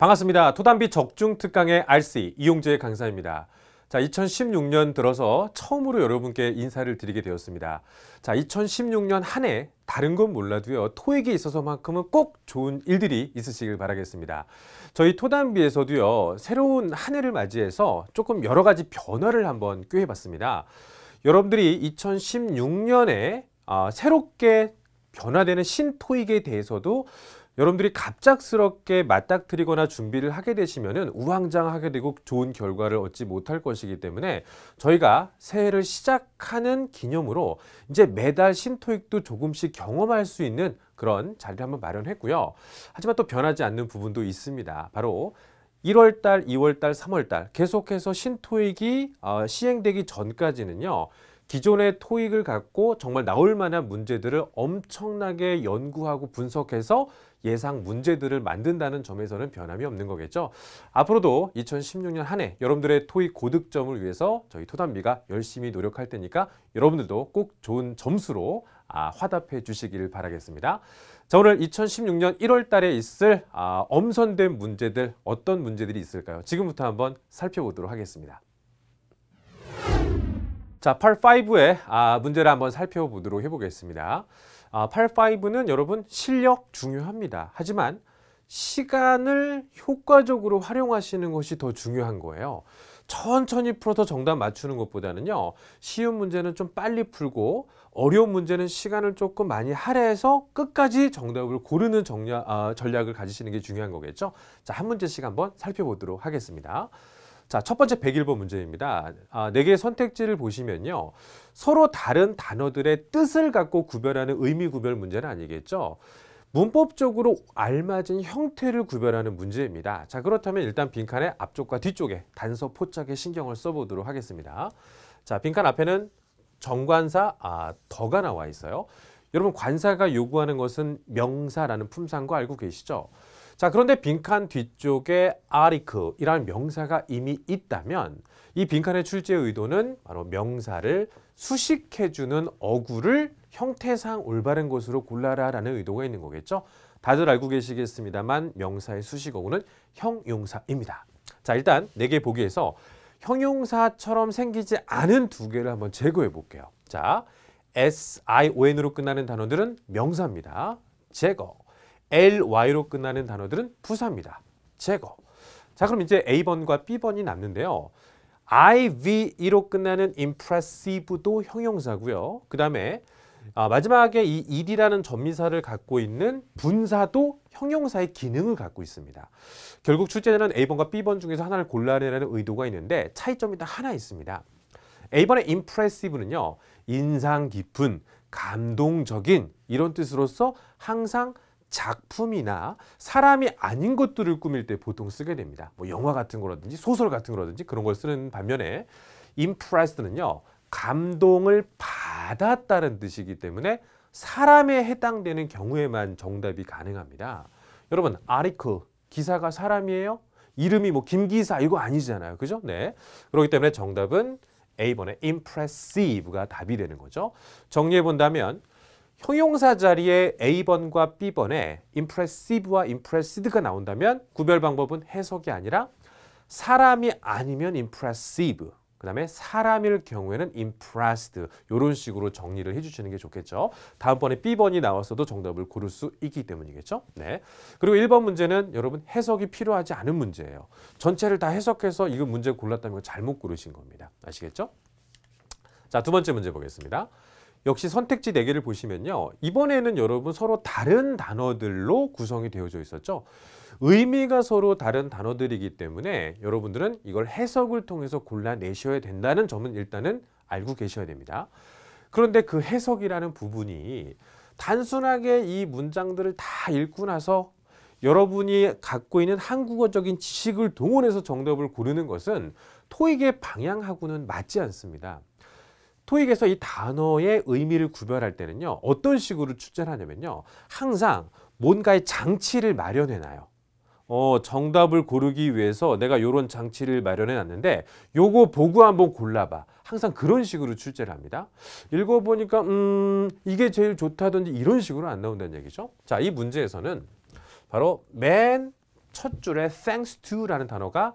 반갑습니다. 토담비 적중 특강의 RC 이용재 강사입니다. 자, 2016년 들어서 처음으로 여러분께 인사를 드리게 되었습니다. 자, 2016년 한 해 다른 건 몰라도요. 토익이 있어서만큼은 꼭 좋은 일들이 있으시길 바라겠습니다. 저희 토담비에서도요. 새로운 한 해를 맞이해서 조금 여러 가지 변화를 한번 꾀해 봤습니다. 여러분들이 2016년에 아, 새롭게 변화되는 신토익에 대해서도 여러분들이 갑작스럽게 맞닥뜨리거나 준비를 하게 되시면 우왕장하게 되고 좋은 결과를 얻지 못할 것이기 때문에 저희가 새해를 시작하는 기념으로 이제 매달 신토익도 조금씩 경험할 수 있는 그런 자리를 한번 마련했고요. 하지만 또 변하지 않는 부분도 있습니다. 바로 1월달, 2월달, 3월달 계속해서 신토익이 어, 시행되기 전까지는요. 기존의 토익을 갖고 정말 나올 만한 문제들을 엄청나게 연구하고 분석해서 예상 문제들을 만든다는 점에서는 변함이 없는 거겠죠. 앞으로도 2016년 한 해 여러분들의 토익 고득점을 위해서 저희 토담비가 열심히 노력할 테니까 여러분들도 꼭 좋은 점수로 아, 화답해 주시길 바라겠습니다. 자 오늘 2016년 1월 달에 있을 아, 엄선된 문제들 어떤 문제들이 있을까요? 지금부터 한번 살펴보도록 하겠습니다. 자, 8 5의 아, 문제를 한번 살펴보도록 해보겠습니다. 아, 8 5는 여러분 실력 중요합니다. 하지만 시간을 효과적으로 활용하시는 것이 더 중요한 거예요. 천천히 풀어서 정답 맞추는 것보다는요. 쉬운 문제는 좀 빨리 풀고 어려운 문제는 시간을 조금 많이 할애해서 끝까지 정답을 고르는 정략, 아, 전략을 가지시는 게 중요한 거겠죠. 자, 한 문제씩 한번 살펴보도록 하겠습니다. 자, 첫 번째 101번 문제입니다. 아, 4개의 선택지를 보시면요. 서로 다른 단어들의 뜻을 갖고 구별하는 의미 구별 문제는 아니겠죠. 문법적으로 알맞은 형태를 구별하는 문제입니다. 자, 그렇다면 일단 빈칸의 앞쪽과 뒤쪽에 단서 포착에 신경을 써보도록 하겠습니다. 자, 빈칸 앞에는 정관사, 아, 더가 나와 있어요. 여러분 관사가 요구하는 것은 명사라는 품상과 알고 계시죠? 자, 그런데 빈칸 뒤쪽에 아리크이라는 명사가 이미 있다면 이 빈칸의 출제 의도는 바로 명사를 수식해주는 어구를 형태상 올바른 것으로 골라라라는 의도가 있는 거겠죠. 다들 알고 계시겠습니다만 명사의 수식 어구는 형용사입니다. 자, 일단 네 개 보기에서 형용사처럼 생기지 않은 두 개를 한번 제거해 볼게요. 자, S, I, O, N으로 끝나는 단어들은 명사입니다. 제거. ly로 끝나는 단어들은 부사입니다. 제거. 자 그럼 이제 A번과 B번이 남는데요. IVE로 끝나는 impressive도 형용사고요. 그 다음에 아, 마지막에 이 e d 라는 전미사를 갖고 있는 분사도 형용사의 기능을 갖고 있습니다. 결국 출제자는 A번과 B번 중에서 하나를 골라내라는 의도가 있는데 차이점이 딱 하나 있습니다. A번의 impressive는요. 인상 깊은, 감동적인 이런 뜻으로서 항상 작품이나 사람이 아닌 것들을 꾸밀 때 보통 쓰게 됩니다. 뭐 영화 같은 거라든지 소설 같은 거라든지 그런 걸 쓰는 반면에 impressed는요. 감동을 받았다는 뜻이기 때문에 사람에 해당되는 경우에만 정답이 가능합니다. 여러분, article 기사가 사람이에요? 이름이 뭐 김기사 이거 아니잖아요. 그죠? 네. 그렇기 때문에 정답은 A번의 impressive가 답이 되는 거죠. 정리해 본다면 형용사 자리에 A번과 B번에 impressive와 impressed가 나온다면 구별 방법은 해석이 아니라 사람이 아니면 impressive 그 다음에 사람일 경우에는 impressed 이런 식으로 정리를 해주시는 게 좋겠죠. 다음번에 B번이 나왔어도 정답을 고를 수 있기 때문이겠죠. 네. 그리고 1번 문제는 여러분 해석이 필요하지 않은 문제예요. 전체를 다 해석해서 이거 문제 골랐다면 잘못 고르신 겁니다. 아시겠죠? 자, 두 번째 문제 보겠습니다. 역시 선택지 4개를 보시면요. 이번에는 여러분 서로 다른 단어들로 구성이 되어져 있었죠. 의미가 서로 다른 단어들이기 때문에 여러분들은 이걸 해석을 통해서 골라내셔야 된다는 점은 일단은 알고 계셔야 됩니다. 그런데 그 해석이라는 부분이 단순하게 이 문장들을 다 읽고 나서 여러분이 갖고 있는 한국어적인 지식을 동원해서 정답을 고르는 것은 토익의 방향하고는 맞지 않습니다. 토익에서 이 단어의 의미를 구별할 때는요. 어떤 식으로 출제를 하냐면요. 항상 뭔가의 장치를 마련해 놔요. 어, 정답을 고르기 위해서 내가 이런 장치를 마련해 놨는데 요거 보고 한번 골라봐. 항상 그런 식으로 출제를 합니다. 읽어보니까 음 이게 제일 좋다든지 이런 식으로 안 나온다는 얘기죠. 자, 이 문제에서는 바로 맨 첫 줄에 thanks to라는 단어가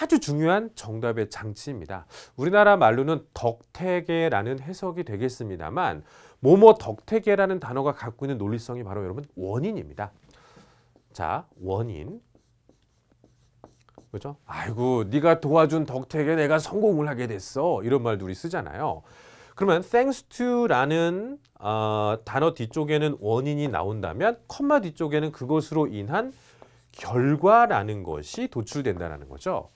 아주 중요한 정답의 장치입니다. 우리나라 말로는 덕태계라는 해석이 되겠습니다만 뭐뭐 덕태계라는 단어가 갖고 있는 논리성이 바로 여러분 원인입니다. 자, 원인. 그죠? 아이고, 네가 도와준 덕택에 내가 성공을 하게 됐어. 이런 말 우리 쓰잖아요. 그러면 thanks to라는 어, 단어 뒤쪽에는 원인이 나온다면 컴마 뒤쪽에는 그것으로 인한 결과라는 것이 도출된다는 거죠.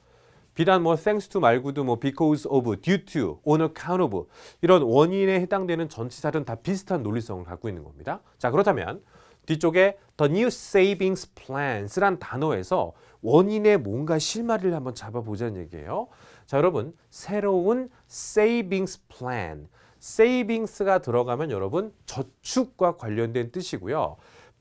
비단 뭐 thanks to 말고도 뭐 because of, due to, on account of 이런 원인에 해당되는 전치사들은 다 비슷한 논리성을 갖고 있는 겁니다. 자 그렇다면 뒤쪽에 the new savings plans란 단어에서 원인의 뭔가 실마리를 한번 잡아보자는 얘기예요. 자 여러분 새로운 savings plan, savings가 들어가면 여러분 저축과 관련된 뜻이고요.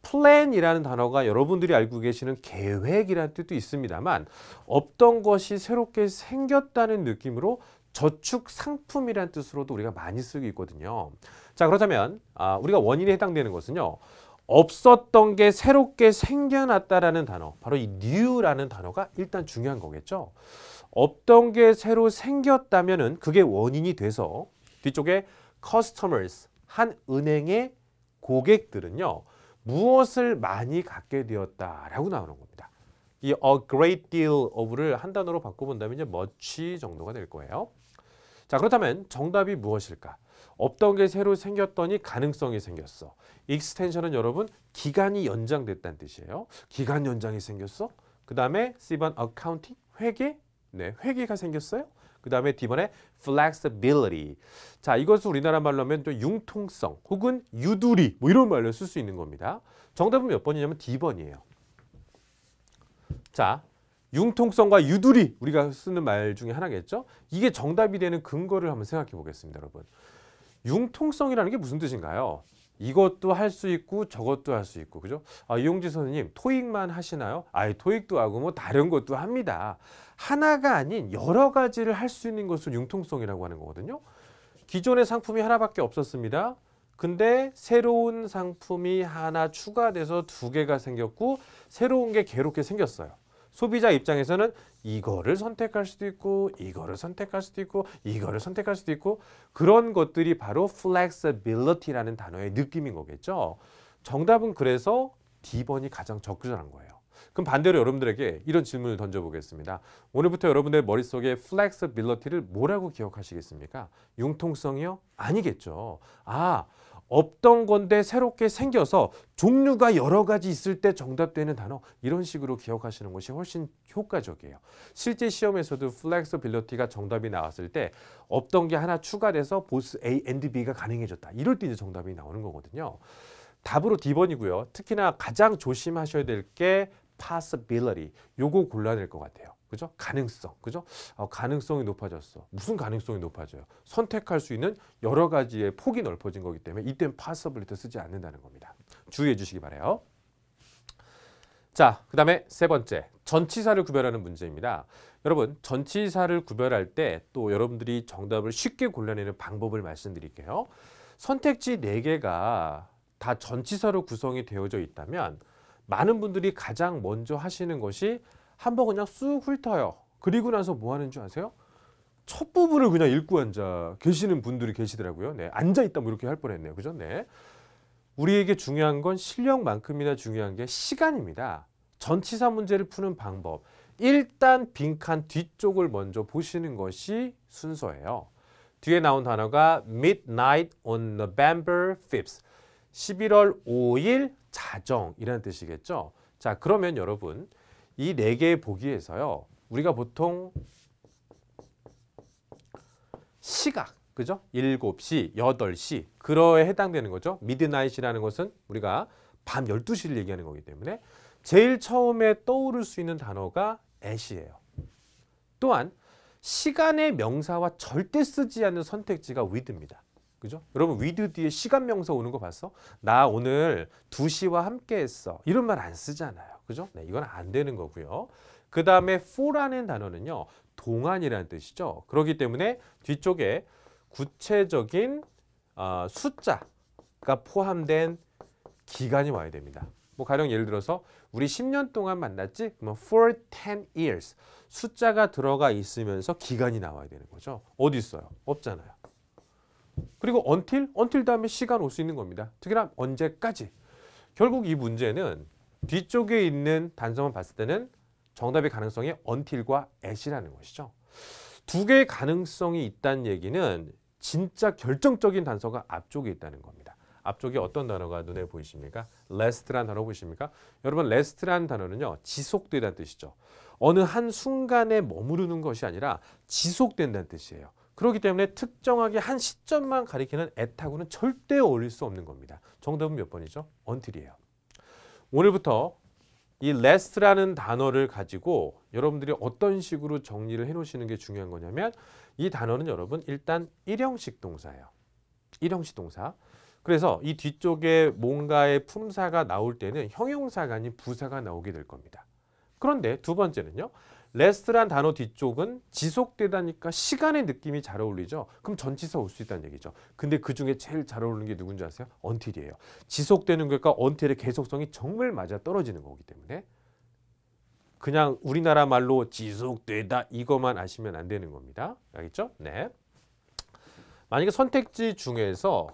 플랜이라는 단어가 여러분들이 알고 계시는 계획이라는 뜻도 있습니다만 없던 것이 새롭게 생겼다는 느낌으로 저축 상품이라는 뜻으로도 우리가 많이 쓰고 있거든요. 자 그렇다면 아, 우리가 원인에 해당되는 것은요. 없었던 게 새롭게 생겨났다라는 단어, 바로 이 new라는 단어가 일단 중요한 거겠죠. 없던 게 새로 생겼다면은 그게 원인이 돼서 뒤쪽에 customers, 한 은행의 고객들은요. 무엇을 많이 갖게 되었다라고 나오는 겁니다. 이 a great deal of를 한 단어로 바꿔본다면 이제 much 정도가 될 거예요. 자 그렇다면 정답이 무엇일까? 없던 게 새로 생겼더니 가능성이 생겼어. 익스텐션은 여러분 기간이 연장됐다는 뜻이에요. 기간 연장이 생겼어. 그 다음에 C번 accounting 회계 네 회계가 생겼어요. 그 다음에 D번에 flexibility. 자, 이것을 우리나라 말로 하면 또 융통성 혹은 유두리 뭐 이런 말로 쓸 수 있는 겁니다. 정답은 몇 번이냐면 D번이에요. 자, 융통성과 유두리 우리가 쓰는 말 중에 하나겠죠. 이게 정답이 되는 근거를 한번 생각해 보겠습니다. 여러분. 융통성이라는 게 무슨 뜻인가요? 이것도 할 수 있고 저것도 할 수 있고 그죠? 아, 이용지 선생님 토익만 하시나요? 아예 토익도 하고 뭐 다른 것도 합니다. 하나가 아닌 여러 가지를 할 수 있는 것을 융통성이라고 하는 거거든요. 기존의 상품이 하나밖에 없었습니다. 근데 새로운 상품이 하나 추가돼서 두 개가 생겼고 새로운 게 괴롭게 생겼어요. 소비자 입장에서는 이거를 선택할 수도 있고 이거를 선택할 수도 있고 이거를 선택할 수도 있고 그런 것들이 바로 flexibility라는 단어의 느낌인 거겠죠. 정답은 그래서 D번이 가장 적절한 거예요. 그럼 반대로 여러분들에게 이런 질문을 던져보겠습니다. 오늘부터 여러분들 머릿속에 flexibility를 뭐라고 기억하시겠습니까? 융통성이요? 아니겠죠. 아, 없던 건데 새롭게 생겨서 종류가 여러 가지 있을 때 정답되는 단어 이런 식으로 기억하시는 것이 훨씬 효과적이에요. 실제 시험에서도 flexibility가 정답이 나왔을 때 없던 게 하나 추가돼서 보스 A and B가 가능해졌다. 이럴 때 이제 정답이 나오는 거거든요. 답으로 D번이고요. 특히나 가장 조심하셔야 될게 possibility 요거 골라야 될것 같아요. 그죠? 가능성. 그죠? 어, 가능성이 높아졌어. 무슨 가능성이 높아져요? 선택할 수 있는 여러 가지의 폭이 넓어진 거기 때문에 이땐 possibility 쓰지 않는다는 겁니다. 주의해 주시기 바래요. 자, 그 다음에 세 번째, 전치사를 구별하는 문제입니다. 여러분, 전치사를 구별할 때 또 여러분들이 정답을 쉽게 골라내는 방법을 말씀드릴게요. 선택지 네개가다 전치사로 구성이 되어져 있다면 많은 분들이 가장 먼저 하시는 것이 한번 그냥 쑥 훑어요. 그리고 나서 뭐 하는 줄 아세요? 첫 부분을 그냥 읽고 앉아 계시는 분들이 계시더라고요. 네, 앉아 있다 뭐 이렇게 할 뻔했네요. 그죠? 네. 우리에게 중요한 건 실력만큼이나 중요한 게 시간입니다. 전치사 문제를 푸는 방법. 일단 빈칸 뒤쪽을 먼저 보시는 것이 순서예요. 뒤에 나온 단어가 midnight on November 5th. 11월 5일 자정이라는 뜻이겠죠. 자, 그러면 여러분 이 네 개의 보기에서요. 우리가 보통 시각, 그죠? 7시, 8시 그러에 해당되는 거죠. 미드나잇이라는 것은 우리가 밤 12시를 얘기하는 거기 때문에 제일 처음에 떠오를 수 있는 단어가 애시예요. 또한 시간의 명사와 절대 쓰지 않는 선택지가 with입니다. 그죠? 여러분 위드 뒤에 시간 명사 오는 거 봤어? 나 오늘 2시와 함께 했어. 이런 말 안 쓰잖아요. 그죠? 네, 이건 안 되는 거고요. 그 다음에 for라는 단어는요. 동안이라는 뜻이죠. 그렇기 때문에 뒤쪽에 구체적인 어, 숫자가 포함된 기간이 와야 됩니다. 뭐 가령 예를 들어서 우리 10년 동안 만났지? 그러면 for 10 years 숫자가 들어가 있으면서 기간이 나와야 되는 거죠. 어디 있어요? 없잖아요. 그리고 until, until 다음에 시간 올 수 있는 겁니다. 특히나 언제까지. 결국 이 문제는 뒤쪽에 있는 단서만 봤을 때는 정답의 가능성이 until과 at이라는 것이죠. 두 개의 가능성이 있다는 얘기는 진짜 결정적인 단서가 앞쪽에 있다는 겁니다. 앞쪽에 어떤 단어가 눈에 보이십니까? last란 단어 보십니까? 여러분 last란 단어는요. 지속되다는 뜻이죠. 어느 한 순간에 머무르는 것이 아니라 지속된다는 뜻이에요. 그렇기 때문에 특정하게 한 시점만 가리키는 애타구는 절대 어울릴 수 없는 겁니다. 정답은 몇 번이죠? 언틸이에요. 오늘부터 이 less라는 단어를 가지고 여러분들이 어떤 식으로 정리를 해놓으시는 게 중요한 거냐면 이 단어는 여러분 일단 일형식 동사예요. 일형식 동사. 그래서 이 뒤쪽에 뭔가의 품사가 나올 때는 형용사가 아닌 부사가 나오게 될 겁니다. 그런데 두 번째는요. 레스란 단어 뒤쪽은 지속되다니까 시간의 느낌이 잘 어울리죠. 그럼 전치사 올 수 있다는 얘기죠. 근데 그중에 제일 잘 어울리는 게 누군지 아세요? 언틸이에요. 지속되는 것과 언틸의 계속성이 정말 맞아 떨어지는 거기 때문에 그냥 우리나라 말로 지속되다 이것만 아시면 안 되는 겁니다. 알겠죠? 네. 만약에 선택지 중에서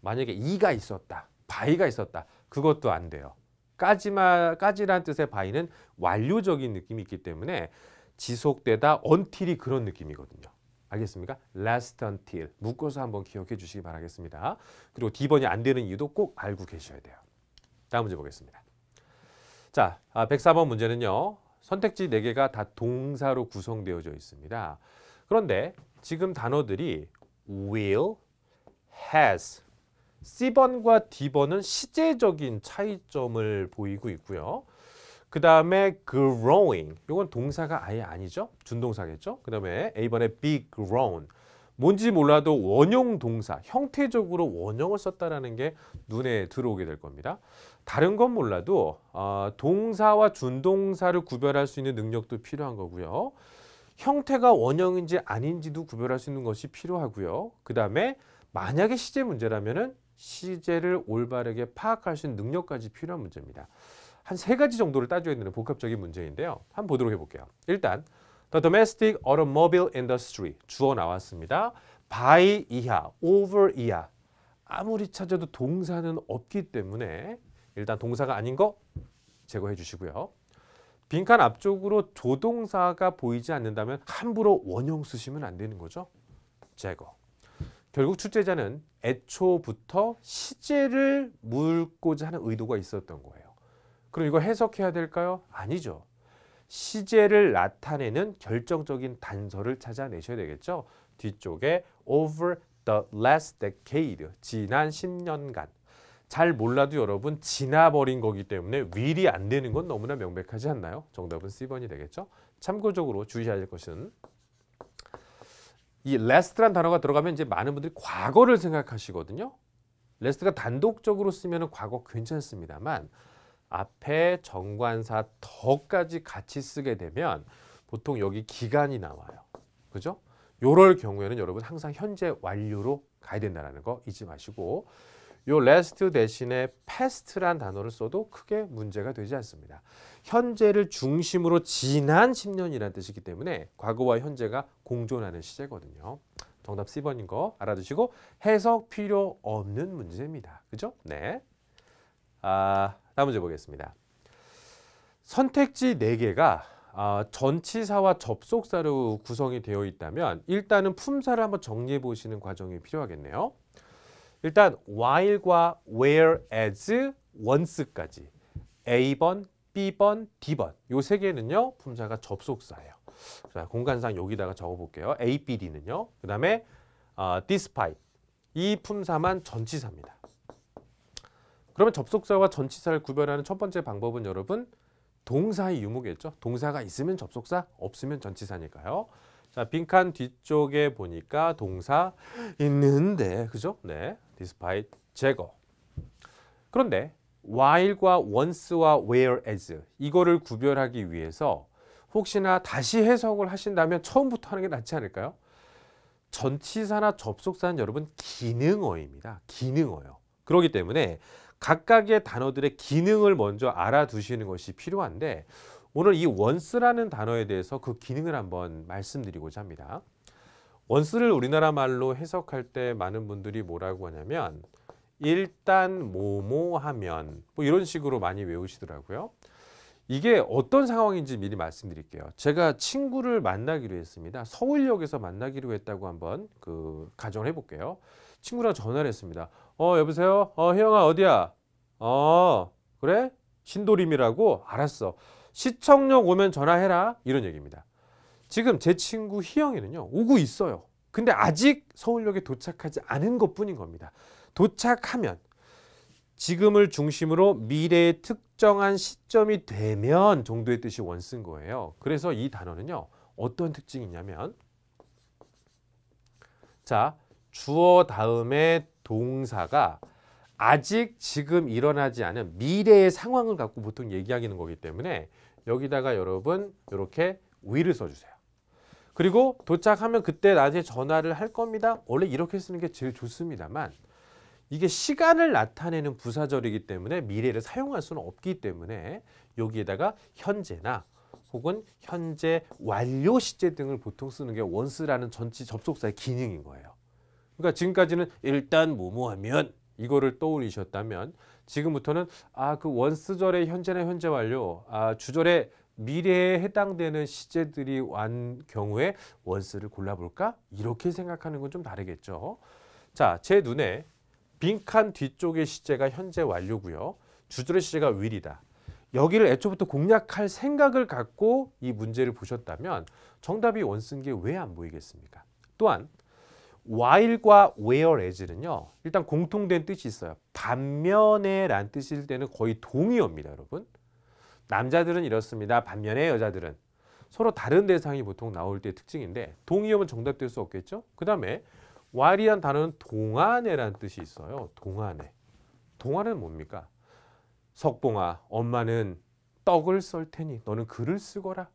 만약에 이가 있었다, 바이가 있었다. 그것도 안 돼요. 까지만 까지란 뜻의 바이는 완료적인 느낌이 있기 때문에 지속되다 until이 그런 느낌이거든요. 알겠습니까? last until 묶어서 한번 기억해 주시기 바라겠습니다. 그리고 D번이 안 되는 이유도 꼭 알고 계셔야 돼요. 다음 문제 보겠습니다. 자, 104번 아, 문제는요. 선택지 4개가 다 동사로 구성되어져 있습니다. 그런데 지금 단어들이 will, has, C번과 D번은 시제적인 차이점을 보이고 있고요. 그 다음에 growing, 이건 동사가 아예 아니죠. 준동사겠죠. 그 다음에 a 번의 be grown. 뭔지 몰라도 원형 동사, 형태적으로 원형을 썼다는 게 눈에 들어오게 될 겁니다. 다른 건 몰라도 어, 동사와 준동사를 구별할 수 있는 능력도 필요한 거고요. 형태가 원형인지 아닌지도 구별할 수 있는 것이 필요하고요. 그 다음에 만약에 시제 문제라면 은 시제를 올바르게 파악할 수 있는 능력까지 필요한 문제입니다. 한 세 가지 정도를 따져야 되는 복합적인 문제인데요. 한번 보도록 해볼게요. 일단 The domestic automobile industry 주어 나왔습니다. by 이하, over 이하 아무리 찾아도 동사는 없기 때문에 일단 동사가 아닌 거 제거해 주시고요. 빈칸 앞쪽으로 조동사가 보이지 않는다면 함부로 원형 쓰시면 안 되는 거죠. 제거. 결국 출제자는 애초부터 시제를 물고자 하는 의도가 있었던 거예요. 그럼 이거 해석해야 될까요? 아니죠. 시제를 나타내는 결정적인 단서를 찾아내셔야 되겠죠. 뒤쪽에 over the last decade, 지난 10년간. 잘 몰라도 여러분 지나버린 거기 때문에 윌이 안 되는 건 너무나 명백하지 않나요? 정답은 C번이 되겠죠. 참고적으로 주의해야 할 것은 이 레스트란 단어가 들어가면 이제 많은 분들이 과거를 생각하시거든요. 레스트가 단독적으로 쓰면 과거 괜찮습니다만 앞에 정관사 더까지 같이 쓰게 되면 보통 여기 기간이 나와요. 그죠? 요럴 경우에는 여러분 항상 현재 완료로 가야 된다는 거 잊지 마시고 요 last 대신에 past란 단어를 써도 크게 문제가 되지 않습니다. 현재를 중심으로 지난 10년이라는 뜻이기 때문에 과거와 현재가 공존하는 시제거든요. 정답 C번인 거 알아두시고 해석 필요 없는 문제입니다. 그죠? 네. 아, 다음 문제 보겠습니다. 선택지 4개가 아, 전치사와 접속사로 구성이 되어 있다면 일단은 품사를 한번 정리해 보시는 과정이 필요하겠네요. 일단 while과 whereas, once까지 A번, B번, D번 요 세 개는요 품사가 접속사예요. 자, 공간상 여기다가 적어볼게요. A, B, D는요. 그 다음에 어, despite 이 품사만 전치사입니다. 그러면 접속사와 전치사를 구별하는 첫 번째 방법은 여러분 동사의 유무겠죠. 동사가 있으면 접속사, 없으면 전치사니까요. 자, 빈칸 뒤쪽에 보니까 동사 있는데, 그죠? 네. despite 제거. 그런데 while과 once와 whereas 이거를 구별하기 위해서 혹시나 다시 해석을 하신다면 처음부터 하는 게 낫지 않을까요? 전치사나 접속사는 여러분 기능어입니다. 기능어요. 그렇기 때문에 각각의 단어들의 기능을 먼저 알아두시는 것이 필요한데 오늘 이 once라는 단어에 대해서 그 기능을 한번 말씀드리고자 합니다. 원스를 우리나라 말로 해석할 때 많은 분들이 뭐라고 하냐면 일단 뭐뭐 하면 뭐 이런 식으로 많이 외우시더라고요. 이게 어떤 상황인지 미리 말씀드릴게요. 제가 친구를 만나기로 했습니다. 서울역에서 만나기로 했다고 한번 그 가정을 해볼게요. 친구랑 전화를 했습니다. 어 여보세요? 어 혜영아 어디야? 어 그래? 신도림이라고? 알았어. 시청역 오면 전화해라. 이런 얘기입니다. 지금 제 친구 희영이는요. 오고 있어요. 근데 아직 서울역에 도착하지 않은 것뿐인 겁니다. 도착하면 지금을 중심으로 미래의 특정한 시점이 되면 정도의 뜻이 원쓴 거예요. 그래서 이 단어는요. 어떤 특징이 있냐면 자 주어 다음에 동사가 아직 지금 일어나지 않은 미래의 상황을 갖고 보통 얘기하기는 거기 때문에 여기다가 여러분 이렇게 위를 써주세요. 그리고 도착하면 그때 나한테 전화를 할 겁니다. 원래 이렇게 쓰는 게 제일 좋습니다만 이게 시간을 나타내는 부사절이기 때문에 미래를 사용할 수는 없기 때문에 여기에다가 현재나 혹은 현재 완료 시제 등을 보통 쓰는 게 원스라는 전치 접속사의 기능인 거예요. 그러니까 지금까지는 일단 뭐뭐 하면 이거를 떠올리셨다면 지금부터는 아 그 원스절의 현재나 현재 완료, 아 주절의 미래에 해당되는 시제들이 완 경우에 원스를 골라볼까? 이렇게 생각하는 건 좀 다르겠죠. 자, 제 눈에 빈칸 뒤쪽의 시제가 현재 완료고요. 주절의 시제가 will이다. 여기를 애초부터 공략할 생각을 갖고 이 문제를 보셨다면 정답이 원쓴 게왜 안 보이겠습니까? 또한 while과 whereas는요. 일단 공통된 뜻이 있어요. 반면에 라는 뜻일 때는 거의 동의어입니다, 여러분. 남자들은 이렇습니다. 반면에 여자들은 서로 다른 대상이 보통 나올 때 특징인데 동의어면 정답될 수 없겠죠? 그 다음에 와리란 단어는 동안라는 뜻이 있어요. 동안애. 동안은 뭡니까? 석봉아, 엄마는 떡을 썰 테니 너는 글을 쓰거라.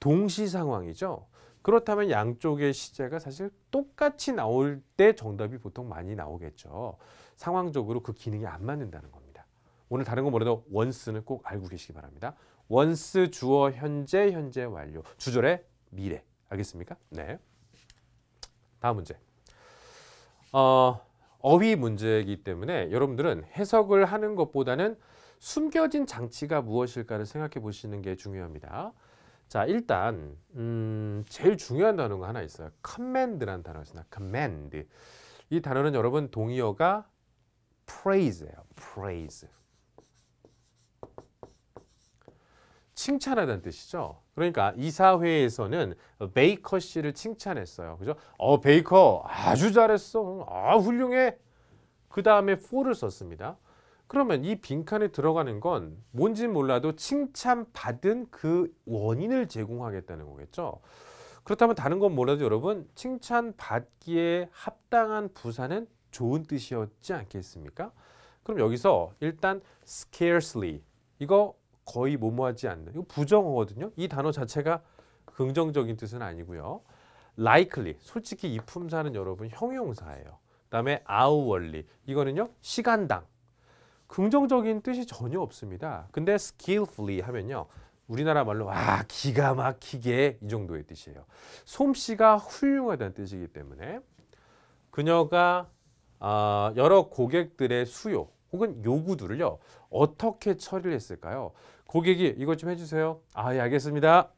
동시 상황이죠. 그렇다면 양쪽의 시제가 사실 똑같이 나올 때 정답이 보통 많이 나오겠죠. 상황적으로 그 기능이 안 맞는다는 겁니다. 오늘 다른 거 뭐래도 원스는 꼭 알고 계시기 바랍니다. 원스 주어 현재 현재 완료 주절의 미래 알겠습니까? 네. 다음 문제. 어, 어휘 문제이기 때문에 여러분들은 해석을 하는 것보다는 숨겨진 장치가 무엇일까를 생각해 보시는 게 중요합니다. 자 일단 음, 제일 중요한 단어가 하나 있어요. c o m 라는 단어가 있습니다. c o m 이 단어는 여러분 동의어가 praise예요. praise. 칭찬하다는 뜻이죠. 그러니까 이사회에서는 베이커 씨를 칭찬했어요. 그죠? 어, 베이커 아주 잘했어. 아, 훌륭해. 그 다음에 4를 썼습니다. 그러면 이 빈칸에 들어가는 건 뭔지 몰라도 칭찬받은 그 원인을 제공하겠다는 거겠죠. 그렇다면 다른 건 몰라도 여러분 칭찬받기에 합당한 부사는 좋은 뜻이었지 않겠습니까? 그럼 여기서 일단 scarcely 이거 거의 뭐뭐하지 않는 이거 부정어거든요. 이 단어 자체가 긍정적인 뜻은 아니고요. likely 솔직히 이 품사는 여러분 형용사예요. 그다음에 hourly 이거는요 시간당 긍정적인 뜻이 전혀 없습니다. 근데 skillfully 하면요 우리나라 말로 와 기가 막히게 이 정도의 뜻이에요. 솜씨가 훌륭하다는 뜻이기 때문에 그녀가 어, 여러 고객들의 수요 혹은 요구들을요 어떻게 처리를 했을까요? 고객이 이것 좀 해주세요. 아, 예, 알겠습니다.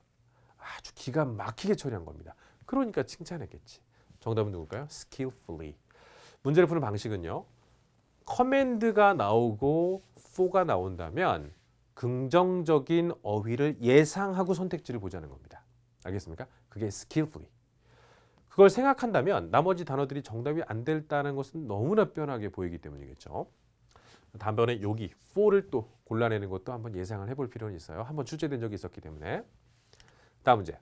아주 기가 막히게 처리한 겁니다. 그러니까 칭찬했겠지. 정답은 누굴까요? skillfully. 문제를 푸는 방식은요. 커맨드가 나오고 for가 나온다면 긍정적인 어휘를 예상하고 선택지를 보자는 겁니다. 알겠습니까? 그게 skillfully. 그걸 생각한다면 나머지 단어들이 정답이 안 될다는 것은 너무나 뻔하게 보이기 때문이겠죠. 단번에 여기 4를 또 골라내는 것도 한번 예상을 해볼 필요는 있어요. 한번 출제된 적이 있었기 때문에. 다음 문제.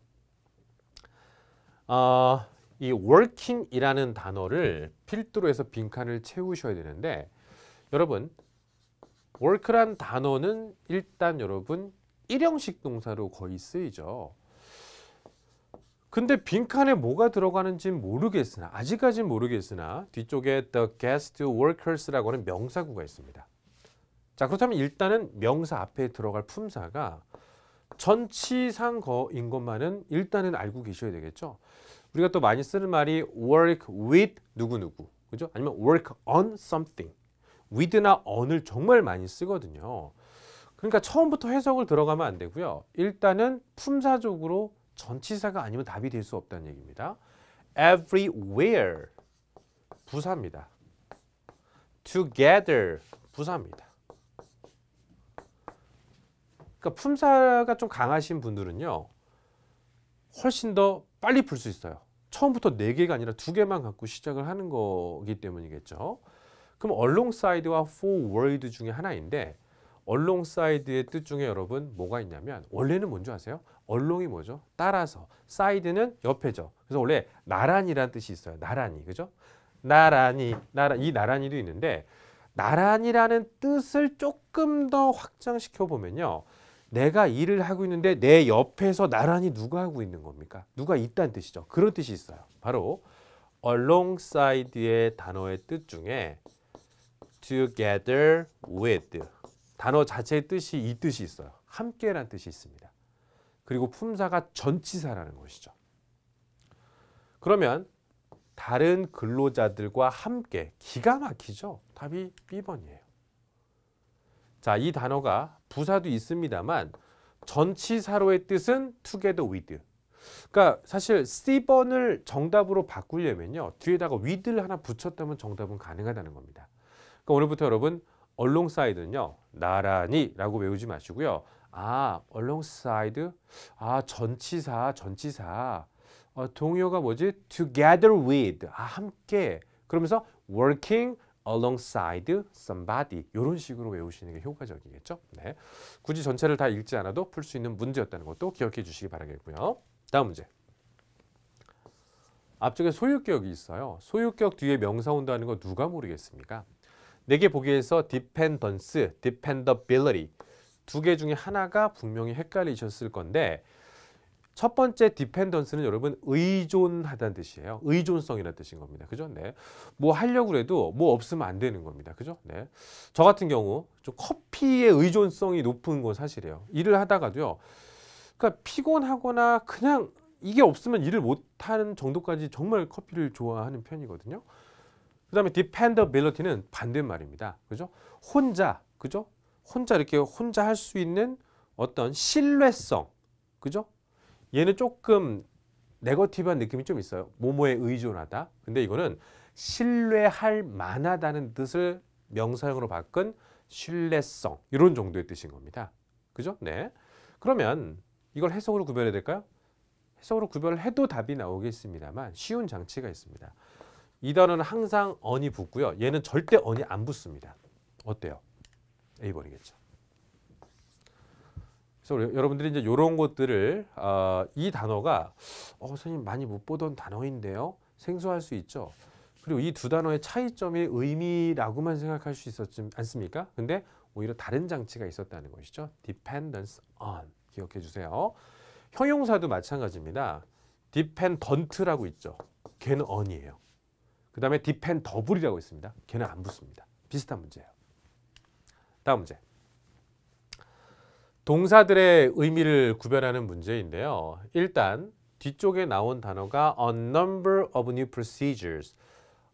어, 이 working이라는 단어를 필두로 해서 빈칸을 채우셔야 되는데 여러분 work란 단어는 일단 여러분 일형식 동사로 거의 쓰이죠. 근데 빈칸에 뭐가 들어가는지 모르겠으나 아직까진 모르겠으나 뒤쪽에 the guest workers라고 하는 명사구가 있습니다. 자 그렇다면 일단은 명사 앞에 들어갈 품사가 전치상 거인 것만은 일단은 알고 계셔야 되겠죠. 우리가 또 많이 쓰는 말이 work with 누구누구 그죠? 아니면 work on something with나 on을 정말 많이 쓰거든요. 그러니까 처음부터 해석을 들어가면 안 되고요. 일단은 품사적으로 전치사가 아니면 답이 될 수 없다는 얘기입니다. everywhere 부사입니다. together 부사입니다. 그러니까 품사가 좀 강하신 분들은요. 훨씬 더 빨리 풀 수 있어요. 처음부터 4개가 아니라 2개만 갖고 시작을 하는 거기 때문이겠죠. 그럼 alongs이드와 forward 중에 하나인데 alongs이드의 뜻 중에 여러분 뭐가 있냐면 원래는 뭔지 아세요? 얼롱이 뭐죠? 따라서. 사이드는 옆에죠. 그래서 원래 나란히라 뜻이 있어요. 나란히. 그죠? 나란히. 나란, 이 나란히도 있는데 나란히라는 뜻을 조금 더 확장시켜 보면요. 내가 일을 하고 있는데 내 옆에서 나란히 누가 하고 있는 겁니까? 누가 있다는 뜻이죠. 그런 뜻이 있어요. 바로 alongside의 단어의 뜻 중에 together with 단어 자체의 뜻이 이 뜻이 있어요. 함께란 뜻이 있습니다. 그리고 품사가 전치사라는 것이죠. 그러면 다른 근로자들과 함께 기가 막히죠. 답이 B번이에요. 자, 이 단어가 부사도 있습니다만 전치사로의 뜻은 together with. 그러니까 사실 C번을 정답으로 바꾸려면요. 뒤에다가 with를 하나 붙였다면 정답은 가능하다는 겁니다. 그러니까 오늘부터 여러분 a l o 이드는요 나란히 라고 외우지 마시고요. 아, alongside. 아, 전치사, 전치사. 어, 동요가 뭐지? together with. 아, 함께. 그러면서 working alongside somebody. 이런 식으로 외우시는 게 효과적이겠죠? 네. 굳이 전체를 다 읽지 않아도 풀 수 있는 문제였다는 것도 기억해 주시기 바라겠고요. 다음 문제. 앞쪽에 소유격이 있어요. 소유격 뒤에 명사 온다는 거 누가 모르겠습니까? 네개 보기에서 dependence, dependability, 두개 중에 하나가 분명히 헷갈리셨을 건데 첫 번째 디펜던스는 여러분 의존하다는 뜻이에요. 의존성이라는 뜻인 겁니다. 그죠? 네. 뭐 하려고 해도 뭐 없으면 안 되는 겁니다. 그죠? 네. 저 같은 경우 좀 커피의 의존성이 높은 건 사실이에요. 일을 하다가도요. 그러니까 피곤하거나 그냥 이게 없으면 일을 못 하는 정도까지 정말 커피를 좋아하는 편이거든요. 그다음에 디펜더빌리티는 반대말입니다. 그죠? 혼자 그죠? 혼자 이렇게 혼자 할 수 있는 어떤 신뢰성. 그죠? 얘는 조금 네거티브한 느낌이 좀 있어요. 모모에 의존하다. 근데 이거는 신뢰할 만하다는 뜻을 명사형으로 바꾼 신뢰성. 이런 정도의 뜻인 겁니다. 그죠? 네. 그러면 이걸 해석으로 구별해야 될까요? 해석으로 구별해도 답이 나오겠습니다만 쉬운 장치가 있습니다. 이 단어는 항상 언이 붙고요. 얘는 절대 언이 안 붙습니다. 어때요? A번이겠죠. 그래서 여러분들이 이제 이런 것들을 어, 이 단어가 어, 선생님 많이 못 보던 단어인데요. 생소할 수 있죠. 그리고 이 두 단어의 차이점의 의미라고만 생각할 수 있었지 않습니까? 근데 오히려 다른 장치가 있었다는 것이죠. dependence on 기억해 주세요. 형용사도 마찬가지입니다. dependent라고 있죠. 걔는 on이에요. 그 다음에 dependable이라고 있습니다. 걔는 안 붙습니다. 비슷한 문제예요. 다음 문제. 동사들의 의미를 구별하는 문제인데요. 일단 뒤쪽에 나온 단어가 a number of new procedures.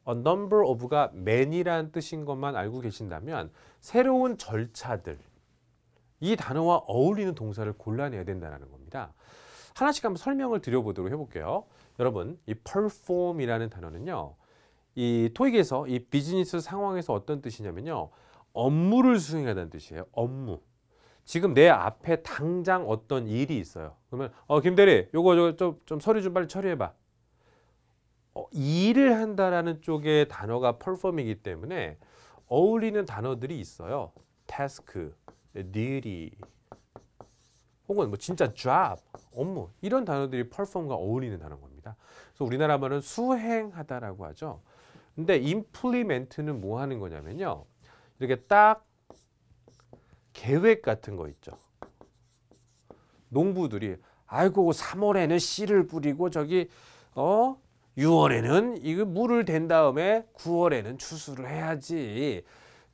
a number of가 m a n y 라 뜻인 것만 알고 계신다면 새로운 절차들 이 단어와 어울리는 동사를 골라내야 된다는 겁니다. 하나씩 한번 설명을 드려보도록 해볼게요. 여러분 이 perform이라는 단어는요. 이 토익에서 이 비즈니스 상황에서 어떤 뜻이냐면요. 업무를 수행하다는 뜻이에요. 업무. 지금 내 앞에 당장 어떤 일이 있어요. 그러면 어 김대리 요거 좀, 좀 서류 좀 빨리 처리해봐. 어, 일을 한다라는 쪽의 단어가 펄펌이기 때문에 어울리는 단어들이 있어요. task, d 혹은 뭐 진짜 job, 업무 이런 단어들이 펄펌과 어울리는 단어인 겁니다. 그래서 우리나라 말은 수행하다라고 하죠. 근데 implement는 뭐 하는 거냐면요. 이렇게 딱 계획 같은 거 있죠. 농부들이 아이고 3월에는 씨를 뿌리고 저기 어 6월에는 이거 물을 댄 다음에 9월에는 추수를 해야지.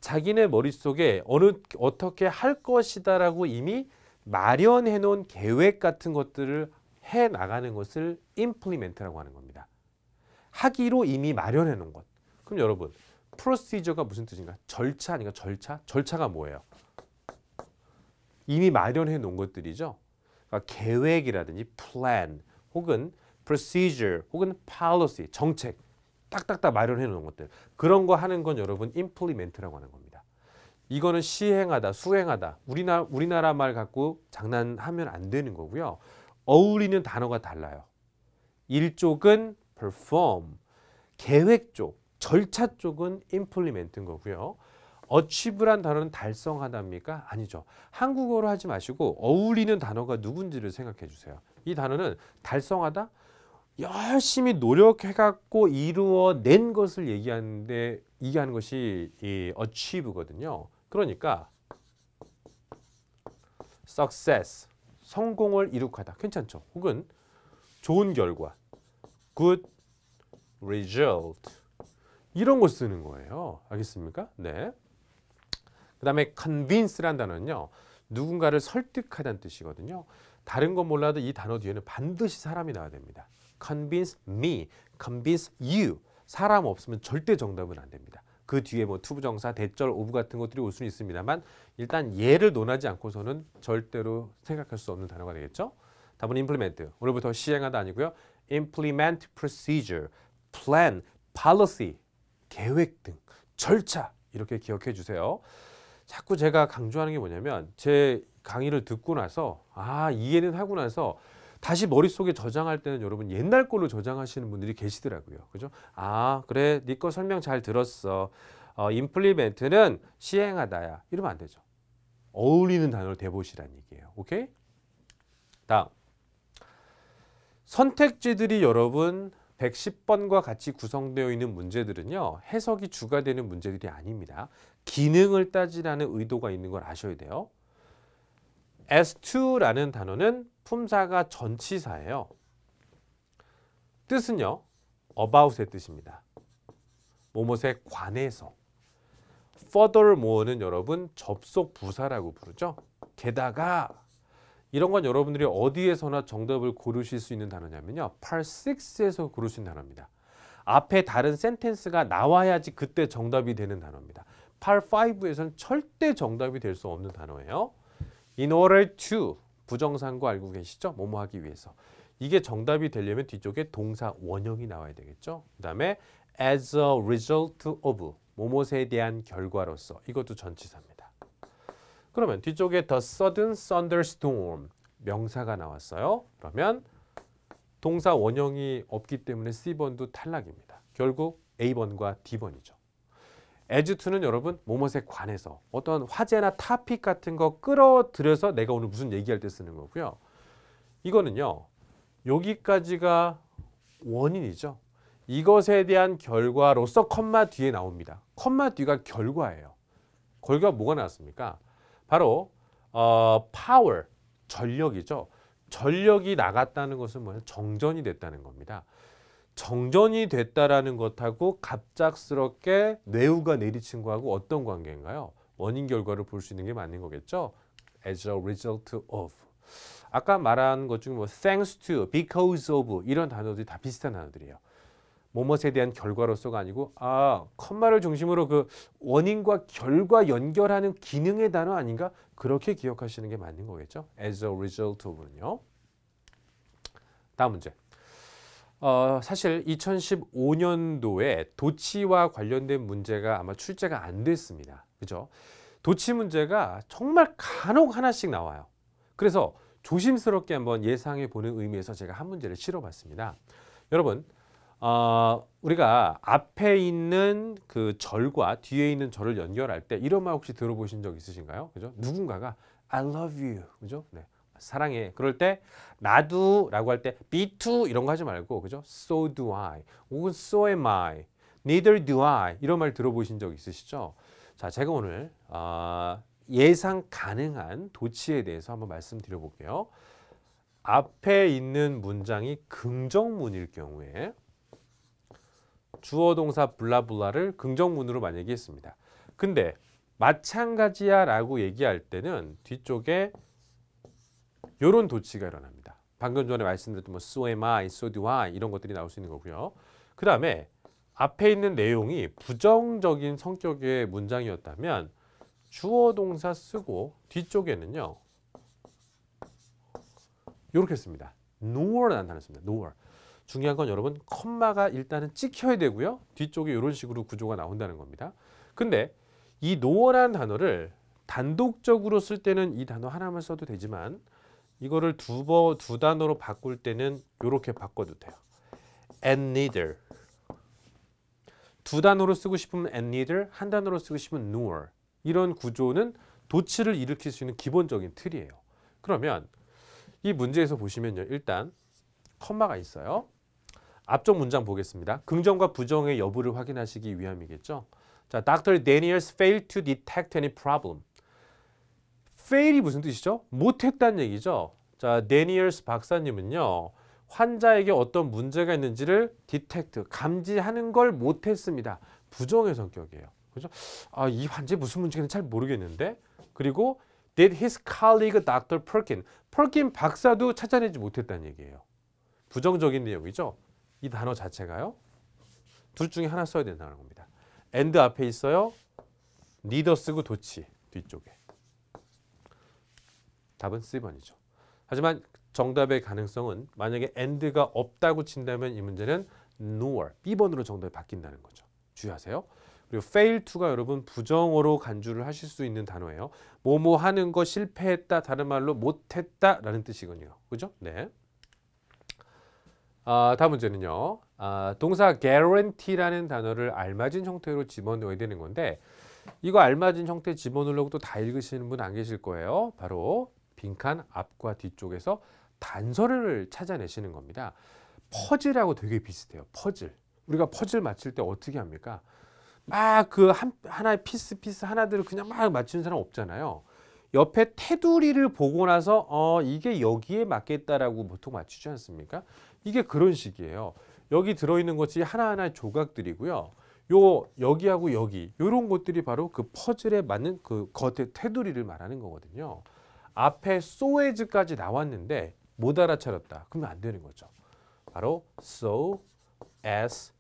자기네 머릿속에 어느 어떻게 할 것이다라고 이미 마련해 놓은 계획 같은 것들을 해 나가는 것을 i m p l e 라고 하는 겁니다. 하기로 이미 마련해 놓은 것. 그럼 여러분 프로시저가 무슨 뜻인가? 절차 아닌가? 절차? 절차가 뭐예요? 이미 마련해 놓은 것들이죠. 그러니까 계획이라든지 plan 혹은 procedure 혹은 policy 정책 딱딱딱 마련해 놓은 것들 그런 거 하는 건 여러분 implement라고 하는 겁니다. 이거는 시행하다, 수행하다. 우리나 우리나라 말 갖고 장난하면 안 되는 거고요. 어울리는 단어가 달라요. 일쪽은 perform, 계획 쪽, 절차 쪽은 implement인 거고요. achieve란 단어는 달성하답니까? 아니죠. 한국어로 하지 마시고 어울리는 단어가 누군지를 생각해 주세요. 이 단어는 달성하다? 열심히 노력해갖고 이루어낸 것을 얘기하는데 얘기하는 것이 이 achieve거든요. 그러니까 success, 성공을 이룩하다. 괜찮죠? 혹은 좋은 결과, good result, 이런 거 쓰는 거예요. 알겠습니까? 네. 그 다음에 convince란 단어는요. 누군가를 설득하다는 뜻이거든요. 다른 건 몰라도 이 단어 뒤에는 반드시 사람이 나와야 됩니다. convince me, convince you. 사람 없으면 절대 정답은 안 됩니다. 그 뒤에 뭐 투부정사, 대절, 오부 같은 것들이 올 수는 있습니다만 일단 예를 논하지 않고서는 절대로 생각할 수 없는 단어가 되겠죠. 답은 implement. 오늘부터 시행하다 아니고요. implement procedure, plan, policy 계획 등 절차 이렇게 기억해 주세요. 자꾸 제가 강조하는 게 뭐냐면 제 강의를 듣고 나서 아 이해는 하고 나서 다시 머릿속에 저장할 때는 여러분 옛날 걸로 저장하시는 분들이 계시더라고요. 그죠? 아 그래 니거 네 설명 잘 들었어. 어, 임플리멘트는 시행하다야. 이러면 안 되죠. 어울리는 단어를 대보시란 얘기예요. 오케이? 다음 선택지들이 여러분 110번과 같이 구성되어 있는 문제들은요. 해석이 주가 되는 문제들이 아닙니다. 기능을 따지라는 의도가 있는 걸 아셔야 돼요. s t 라는 단어는 품사가 전치사예요. 뜻은요. about의 뜻입니다. 뭐뭐에 관해서. furthermore는 여러분 접속 부사라고 부르죠. 게다가 이런 건 여러분들이 어디에서나 정답을 고르실 수 있는 단어냐면요. Part 6에서 고를 수 있는 단어입니다. 앞에 다른 센텐스가 나와야지 그때 정답이 되는 단어입니다. Part 5에서는 절대 정답이 될 수 없는 단어예요. In order to 부정상구 알고 계시죠? 뭐뭐 하기 위해서. 이게 정답이 되려면 뒤쪽에 동사 원형이 나와야 되겠죠. 그 다음에 as a result of 뭐뭐에 대한 결과로서 이것도 전치사입니다. 그러면 뒤쪽에 the sudden thunderstorm 명사가 나왔어요. 그러면 동사 원형이 없기 때문에 C번도 탈락입니다. 결국 A번과 D번이죠. as to는 여러분 모뭇에 관해서 어떤 화제나 타픽 같은 거 끌어들여서 내가 오늘 무슨 얘기할 때 쓰는 거고요. 이거는요. 여기까지가 원인이죠. 이것에 대한 결과로서 컴마 뒤에 나옵니다. 컴마 뒤가 결과예요. 결과 뭐가 나왔습니까? 바로 어, power, 전력이죠. 전력이 나갔다는 것은 뭐냐 정전이 됐다는 겁니다. 정전이 됐다라는 것하고 갑작스럽게 뇌우가 내리친 거하고 어떤 관계인가요? 원인 결과를 볼 수 있는 게 맞는 거겠죠. As a result of 아까 말한 것 중에 뭐 thanks to, because of 이런 단어들이 다 비슷한 단어들이에요. 뭐뭇에 대한 결과로서가 아니고 아 컴마를 중심으로 그 원인과 결과 연결하는 기능의 단어 아닌가 그렇게 기억하시는 게 맞는 거겠죠. As a result of는요. 다음 문제. 어, 사실 2015년도에 도치와 관련된 문제가 아마 출제가 안 됐습니다. 그죠? 도치 문제가 정말 간혹 하나씩 나와요. 그래서 조심스럽게 한번 예상해 보는 의미에서 제가 한 문제를 실어봤습니다. 여러분 어, 우리가 앞에 있는 그 절과 뒤에 있는 절을 연결할 때 이런 말 혹시 들어보신 적 있으신가요? 그죠? 누군가가 I love you. 그죠? 네. 사랑해. 그럴 때 나도라고 할 때 be to 이런 거 하지 말고 그죠? so do I 혹은 so am I, neither do I 이런 말 들어보신 적 있으시죠? 자, 제가 오늘 어, 예상 가능한 도치에 대해서 한번 말씀드려 볼게요. 앞에 있는 문장이 긍정문일 경우에 주어 동사 블라블라를 긍정문으로 만약에 했습니다 근데 마찬가지야 라고 얘기할 때는 뒤쪽에 요런 도치가 일어납니다. 방금 전에 말씀드렸던 뭐 so am I, so do I 이런 것들이 나올 수 있는 거고요. 그 다음에 앞에 있는 내용이 부정적인 성격의 문장이었다면 주어 동사 쓰고 뒤쪽에는요. 이렇게 씁니다. nor라는 단어 니다 nor. 중요한 건 여러분 컴마가 일단은 찍혀야 되고요. 뒤쪽에 이런 식으로 구조가 나온다는 겁니다. 근데 이 노어라는 단어를 단독적으로 쓸 때는 이 단어 하나만 써도 되지만 이거를 두, 번, 두 단어로 바꿀 때는 이렇게 바꿔도 돼요. and neither 두 단어로 쓰고 싶으면 and neither 한 단어로 쓰고 싶으면 nor 이런 구조는 도치를 일으킬 수 있는 기본적인 틀이에요. 그러면 이 문제에서 보시면요. 일단 컴마가 있어요. 앞쪽 문장 보겠습니다. 긍정과 부정의 여부를 확인하시기 위함이겠죠. 자, Dr. Daniels failed to detect any problem. fail이 무슨 뜻이죠? 못했다는 얘기죠. 자, 데니얼스 박사님은요. 환자에게 어떤 문제가 있는지를 d e t 감지하는 걸 못했습니다. 부정의 성격이에요. 그죠? 아, 이 환자에 무슨 문제인지 잘 모르겠는데. 그리고 did his colleague Dr. Perkin, 퍼킨 박사도 찾아내지 못했다는 얘기예요. 부정적인 내용이죠. 이 단어 자체가요. 둘 중에 하나 써야 된다는 겁니다. and 앞에 있어요. 리더 쓰고 도치 뒤쪽에. 답은 C번이죠. 하지만 정답의 가능성은 만약에 and가 없다고 친다면 이 문제는 nor, B번으로 정답이 바뀐다는 거죠. 주의하세요. 그리고 fail to가 여러분 부정어로 간주를 하실 수 있는 단어예요. 뭐뭐 하는 거 실패했다, 다른 말로 못했다 라는 뜻이거든요. 그죠? 네. 어, 다음 문제는요. 아, 동사 guarantee라는 단어를 알맞은 형태로 집어넣어야 되는 건데 이거 알맞은 형태 집어넣으려고 또 다 읽으시는 분 안 계실 거예요. 바로 빈칸 앞과 뒤쪽에서 단서를 찾아내시는 겁니다. 퍼즐하고 되게 비슷해요. 퍼즐. 우리가 퍼즐 맞힐 때 어떻게 합니까? 막 그 하나의 피스 피스 하나들을 그냥 막 맞추는 사람 없잖아요. 옆에 테두리를 보고 나서 어 이게 여기에 맞겠다라고 보통 맞추지 않습니까? 이게 그런 식이에요. 여기 들어있는 것이 하나하나의 조각들이고요. 요 여기하고 여기 요런 것들이 바로 그 퍼즐에 맞는 그 겉의 테두리를 말하는 거거든요. 앞에 소에즈까지 나왔는데 못 알아차렸다. 그러면 안 되는 거죠. 바로 so as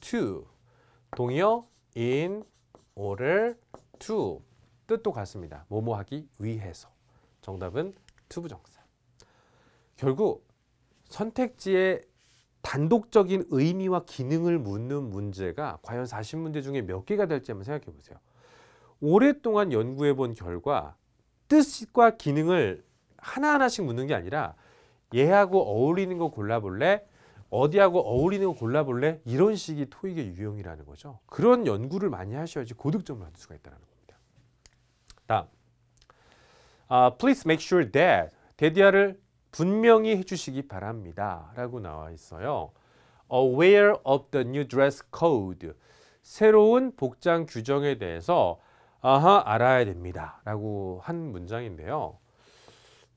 to 동의어 in order to 뜻도 같습니다. 뭐뭐 하기 위해서. 정답은 to 부정사. 결국 선택지의 단독적인 의미와 기능을 묻는 문제가 과연 40문제 중에 몇 개가 될지 한번 생각해 보세요. 오랫동안 연구해 본 결과 뜻과 기능을 하나하나씩 묻는 게 아니라 얘하고 어울리는 거 골라볼래? 어디하고 어울리는 거 골라볼래? 이런 식이 토익의 유형이라는 거죠. 그런 연구를 많이 하셔야지 고득점을 받을 수가 있다는 겁니다. 다음, uh, please make sure that 대디아를 분명히 해주시기 바랍니다. 라고 나와 있어요. Aware of the new dress code. 새로운 복장 규정에 대해서 아하 알아야 됩니다. 라고 한 문장인데요.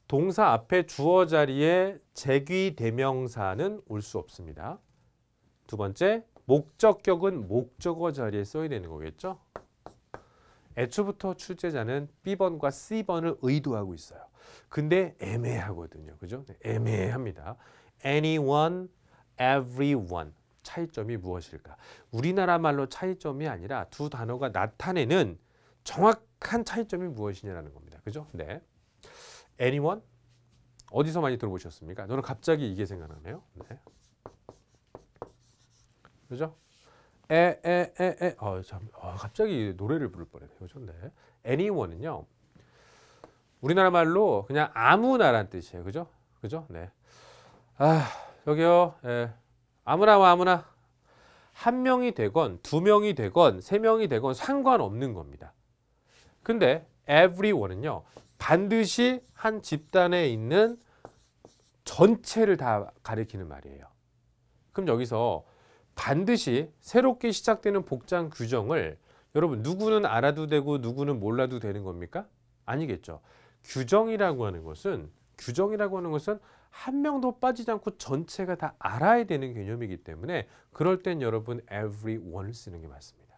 동사 앞에 주어 자리에 제귀 대명사는 올 수 없습니다. 두 번째, 목적격은 목적어 자리에 써야 되는 거겠죠? 애초부터 출제자는 B번과 C번을 의도하고 있어요. 근데 애매하거든요. 그죠? 네, 애매합니다. anyone, everyone. 차이점이 무엇일까? 우리나라 말로 차이점이 아니라 두 단어가 나타내는 정확한 차이점이 무엇이냐라는 겁니다. 그죠? 네. anyone 어디서 많이 들어보셨습니까? 저는 갑자기 이게 생각나네요. 네. 그죠? 에에 에에 어, 어, 갑자기 노래를 부를 뻔했네요. 그죠? 네. anyone은요. 우리나라 말로 그냥 아무나란 뜻이에요. 그죠? 그죠? 네. 아, 여기요. 예. 아무나 와 아무나. 한 명이 되건 두 명이 되건 세 명이 되건 상관없는 겁니다. 근데 everyone은요. 반드시 한 집단에 있는 전체를 다 가리키는 말이에요. 그럼 여기서 반드시 새롭게 시작되는 복장 규정을 여러분 누구는 알아도 되고 누구는 몰라도 되는 겁니까? 아니겠죠. 규정이라고 하는 것은 규정이라고 하는 것은 한 명도 빠지지 않고 전체가 다 알아야 되는 개념이기 때문에 그럴 땐 여러분 everyone을 쓰는 게 맞습니다.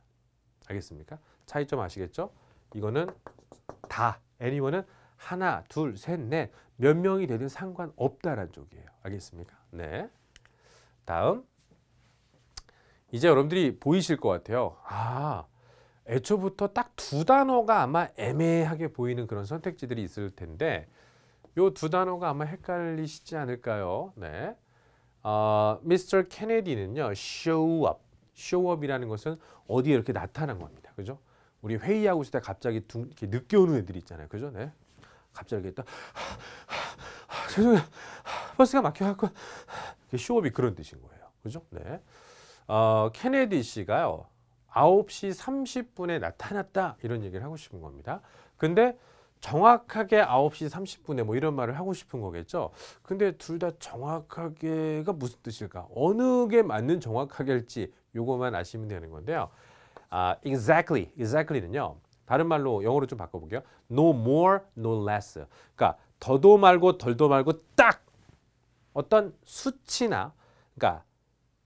알겠습니까? 차이점 아시겠죠? 이거는 다, anyone은 하나, 둘, 셋, 넷, 몇 명이 되든 상관없다라는 쪽이에요. 알겠습니까? 네. 다음. 이제 여러분들이 보이실 것 같아요. 아, 애초부터 딱 두 단어가 아마 애매하게 보이는 그런 선택지들이 있을 텐데 요 두 단어가 아마 헷갈리시지 않을까요? 네. 어, 미스터 케네디는요. show up. show up이라는 것은 어디에 이렇게 나타난 겁니다. 그죠? 우리 회의하고 있을 때 갑자기 둥, 이렇게 늦게 오는 애들이 있잖아요. 그죠? 네. 갑자기 이렇게 딱 죄송해요. 버스가 막혀갖고 쇼업이 그런 뜻인 거예요. 그죠? 네. 어, 케네디 씨가요. 9시 30분에 나타났다 이런 얘기를 하고 싶은 겁니다. 근데 정확하게 9시 30분에 뭐 이런 말을 하고 싶은 거겠죠. 근데 둘 다 정확하게가 무슨 뜻일까? 어느 게 맞는 정확하게일지 요거만 아시면 되는 건데요. 아, exactly, exactly는요. 다른 말로 영어로 좀 바꿔볼게요. No more, no less. 그러니까 더도 말고 덜도 말고 딱 어떤 수치나 그러니까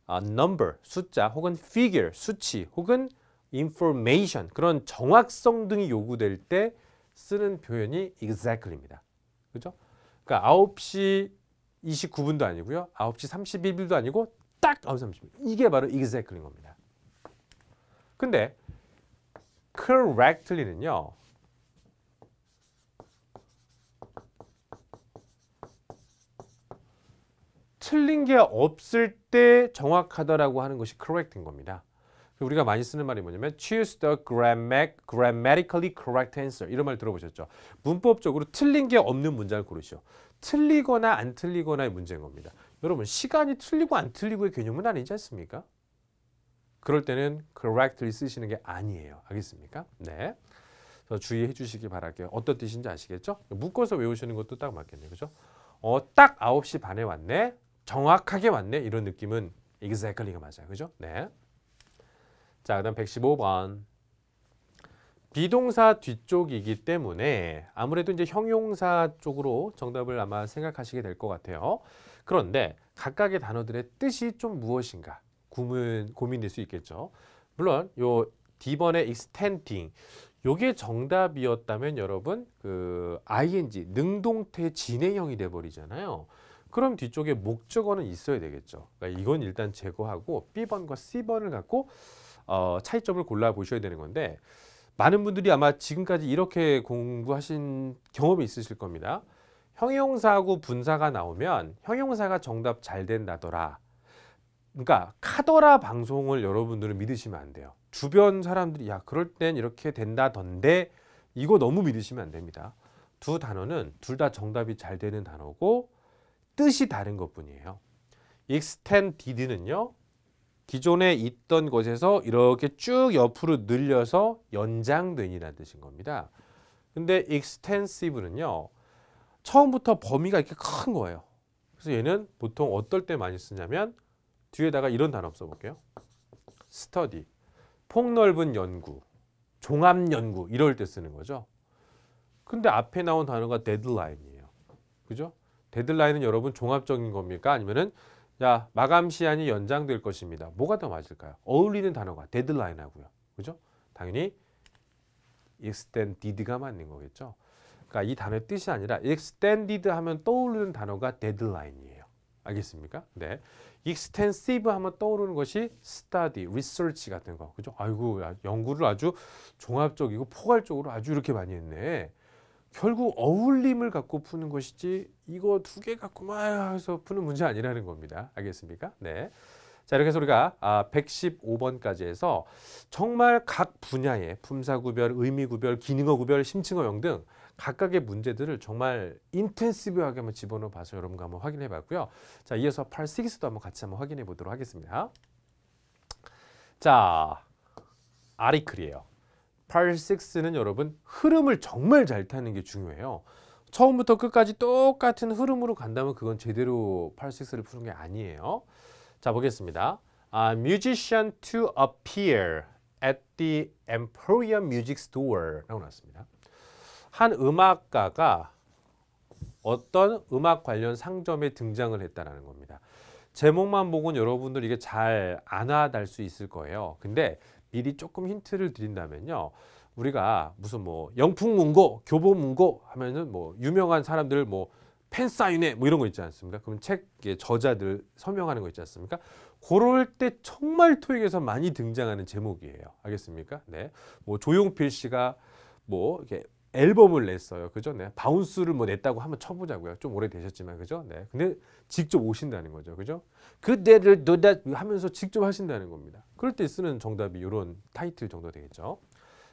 아, number 숫자 혹은 figure 수치 혹은 information 그런 정확성 등이 요구될 때 쓰는 표현이 exactly입니다. 그죠? 그러니까 9시 29분도 아니고요. 9시 31분도 아니고 딱 9시 30분. 이게 바로 exactly인 겁니다. 근데 correctly는요. 틀린 게 없을 때 정확하다라고 하는 것이 correct인 겁니다. 우리가 많이 쓰는 말이 뭐냐면 choose the grammatically correct answer 이런 말 들어보셨죠? 문법적으로 틀린 게 없는 문장을 고르시오. 틀리거나 안 틀리거나의 문제인 겁니다. 여러분 시간이 틀리고 안 틀리고의 개념은 아니지 않습니까? 그럴 때는 correctly 쓰시는 게 아니에요. 알겠습니까? 네. 주의해 주시기 바랄게요. 어떤 뜻인지 아시겠죠? 묶어서 외우시는 것도 딱 맞겠네요. 그죠? 어, 딱 9시 반에 왔네. 정확하게 왔네 이런 느낌은 exactly가 맞아요. 그죠? 네. 자, 그다음 115번. 비동사 뒤쪽이기 때문에 아무래도 이제 형용사 쪽으로 정답을 아마 생각하시게 될 것 같아요. 그런데 각각의 단어들의 뜻이 좀 무엇인가 고민, 고민될 수 있겠죠. 물론 요 D번의 extending 요게 정답이었다면 여러분 그 ing 능동태 진행형이 돼버리잖아요. 그럼 뒤쪽에 목적어는 있어야 되겠죠. 그러니까 이건 일단 제거하고 B번과 C번을 갖고 어, 차이점을 골라 보셔야 되는 건데 많은 분들이 아마 지금까지 이렇게 공부하신 경험이 있으실 겁니다. 형용사하고 분사가 나오면 형용사가 정답 잘 된다더라. 그러니까 카더라 방송을 여러분들은 믿으시면 안 돼요. 주변 사람들이 야 그럴 땐 이렇게 된다던데 이거 너무 믿으시면 안 됩니다. 두 단어는 둘 다 정답이 잘 되는 단어고 뜻이 다른 것뿐이에요. extended는요. 기존에 있던 것에서 이렇게 쭉 옆으로 늘려서 연장된이라는 뜻인 겁니다. 근데 extensive는요. 처음부터 범위가 이렇게 큰 거예요. 그래서 얘는 보통 어떨 때 많이 쓰냐면 뒤에다가 이런 단어 써볼게요. study, 폭넓은 연구, 종합연구 이럴 때 쓰는 거죠. 근데 앞에 나온 단어가 데드라인이에요. 그죠? 데드라인은 여러분 종합적인 겁니까? 아니면은 야 마감 시한이 연장될 것입니다. 뭐가 더 맞을까요? 어울리는 단어가 데드라인하고요. 그죠? 당연히 extended가 맞는 거겠죠. 그러니까 이 단어의 뜻이 아니라 extended 하면 떠오르는 단어가 데드라인이에요. 알겠습니까? 네. extensive 하면 떠오르는 것이 study, research 같은 거. 그죠? 아이고, 연구를 아주 종합적이고 포괄적으로 아주 이렇게 많이 했네. 결국 어울림을 갖고 푸는 것이지 이거 두 개 갖고만 해서 푸는 문제 아니라는 겁니다. 알겠습니까? 네. 자 이렇게 해서 우리가 아, 115번까지 해서 정말 각 분야의 품사구별, 의미구별, 기능어구별, 심층어영 등 각각의 문제들을 정말 인텐시브하게 한번 집어넣어 봐서 여러분과 한번 확인해 봤고요. 자 이어서 팔 6도 한번 같이 한번 확인해 보도록 하겠습니다. 자 아리클이에요. 8.6는 여러분 흐름을 정말 잘 타는 게 중요해요. 처음부터 끝까지 똑같은 흐름으로 간다면 그건 제대로 8.6를 푸는 게 아니에요. 자 보겠습니다. A 아, musician to appear at the Emporium Music Store라고 나왔습니다. 한 음악가가 어떤 음악 관련 상점에 등장을 했다는 겁니다. 제목만 보고는 여러분들 이게 잘안 와닿을 수 있을 거예요. 근데 미리 조금 힌트를 드린다면요. 우리가 무슨 뭐 영풍문고, 교보문고 하면은 뭐 유명한 사람들 뭐 팬사인회 뭐 이런 거 있지 않습니까? 그럼 책의 예, 저자들 서명하는 거 있지 않습니까? 그럴 때 정말 토익에서 많이 등장하는 제목이에요. 알겠습니까? 네. 뭐 조용필 씨가 뭐 이렇게 앨범을 냈어요. 그죠? 네. 바운스를 뭐 냈다고 한번 쳐보자고요. 좀 오래되셨지만, 그죠? 네. 근데 직접 오신다는 거죠. 그죠? 그대를 노다 하면서 직접 하신다는 겁니다. 그럴 때 쓰는 정답이 이런 타이틀 정도 되겠죠.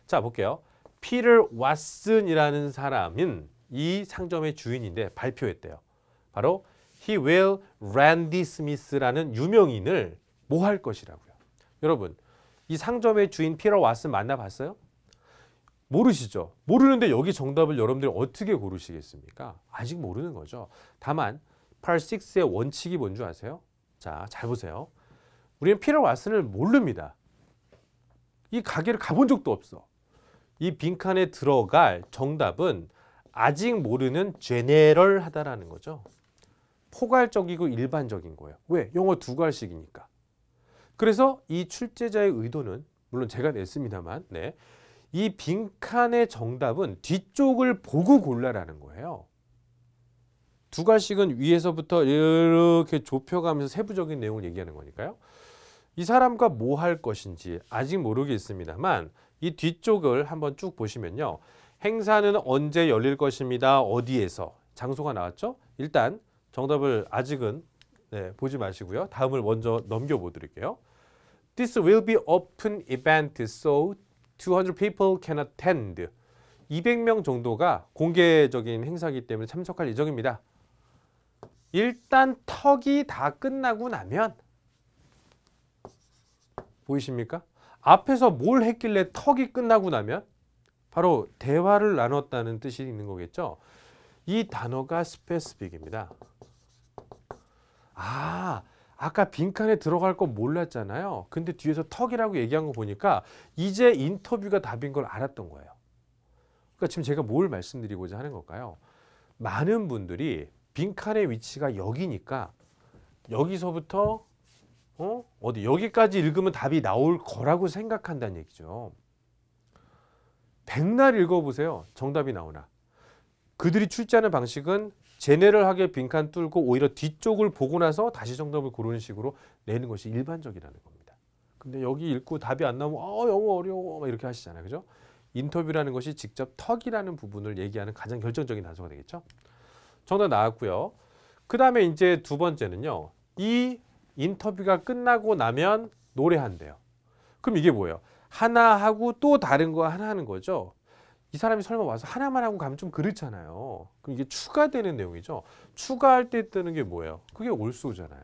자, 볼게요. 피를 왓슨이라는 사람은 이 상점의 주인인데 발표했대요. 바로 He will Randy Smith라는 유명인을 뭐 할 것이라고요. 여러분, 이 상점의 주인 피터 왓슨 만나봤어요? 모르시죠? 모르는데 여기 정답을 여러분들이 어떻게 고르시겠습니까? 아직 모르는 거죠. 다만 8 6의 원칙이 뭔지 아세요? 자, 잘 보세요. 우리는 피터 왓슨을 모릅니다. 이 가게를 가본 적도 없어. 이 빈칸에 들어갈 정답은 아직 모르는 제네럴하다라는 거죠. 포괄적이고 일반적인 거예요. 왜? 영어 두갈식이니까 그래서 이 출제자의 의도는 물론 제가 냈습니다만 네. 이 빈칸의 정답은 뒤쪽을 보고 골라라는 거예요. 두 가씩은 위에서부터 이렇게 좁혀가면서 세부적인 내용을 얘기하는 거니까요. 이 사람과 뭐 할 것인지 아직 모르겠습니다만 이 뒤쪽을 한번 쭉 보시면요. 행사는 언제 열릴 것입니다. 어디에서 장소가 나왔죠? 일단 정답을 아직은 네, 보지 마시고요. 다음을 먼저 넘겨보드릴게요. This will be open event, so 200 people can attend. 200명 정도가 공개적인 행사이기 때문에 참석할 예정입니다. 일단 턱이 다 끝나고 나면 보이십니까? 앞에서 뭘 했길래 턱이 끝나고 나면 바로 대화를 나눴다는 뜻이 있는 거겠죠. 이 단어가 스페스빅입니다. 아, 아까 빈칸에 들어갈 거 몰랐잖아요. 근데 뒤에서 턱이라고 얘기한 거 보니까 이제 인터뷰가 답인 걸 알았던 거예요. 그러니까 지금 제가 뭘 말씀드리고자 하는 걸까요? 많은 분들이 빈칸의 위치가 여기니까 여기서부터 어? 어디 여기까지 읽으면 답이 나올 거라고 생각한다는 얘기죠. 백날 읽어보세요. 정답이 나오나. 그들이 출제하는 방식은 제네를하게 빈칸 뚫고 오히려 뒤쪽을 보고 나서 다시 정답을 고르는 식으로 내는 것이 일반적이라는 겁니다. 근데 여기 읽고 답이 안 나오면 어 영어 어려워 이렇게 하시잖아요. 그죠? 인터뷰라는 것이 직접 턱이라는 부분을 얘기하는 가장 결정적인 단서가 되겠죠. 정답 나왔고요. 그 다음에 이제 두 번째는요. 이 인터뷰가 끝나고 나면 노래한대요. 그럼 이게 뭐예요? 하나 하고 또 다른 거 하나 하는 거죠. 이 사람이 설마 와서 하나만 하고 가면 좀 그렇잖아요. 그럼 이게 추가되는 내용이죠. 추가할 때 뜨는 게 뭐예요? 그게 올소잖아요.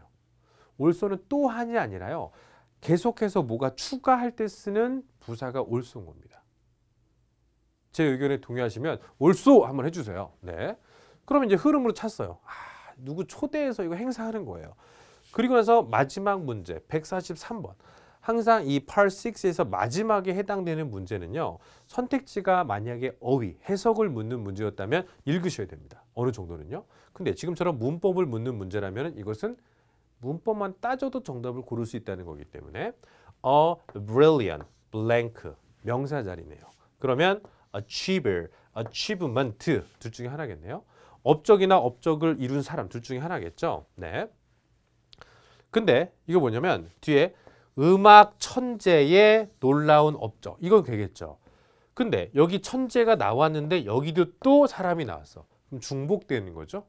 올소는 또 한이 아니라요. 계속해서 뭐가 추가할 때 쓰는 부사가 올소인 겁니다. 제 의견에 동의하시면 올소 한번 해주세요. 네. 그러면 이제 흐름으로 찼어요. 아, 누구 초대해서 이거 행사하는 거예요. 그리고 나서 마지막 문제 143번. 항상 이 Part 6에서 마지막에 해당되는 문제는요. 선택지가 만약에 어휘, 해석을 묻는 문제였다면 읽으셔야 됩니다. 어느 정도는요. 근데 지금처럼 문법을 묻는 문제라면 이것은 문법만 따져도 정답을 고를 수 있다는 거기 때문에 a brilliant blank 명사 자리네요. 그러면 achiever, achievement 둘 중에 하나겠네요. 업적이나 업적을 이룬 사람 둘 중에 하나겠죠. 네. 근데 이거 뭐냐면 뒤에 음악 천재의 놀라운 업적. 이건 되겠죠. 근데 여기 천재가 나왔는데 여기도 또 사람이 나왔어. 그럼 중복되는 거죠.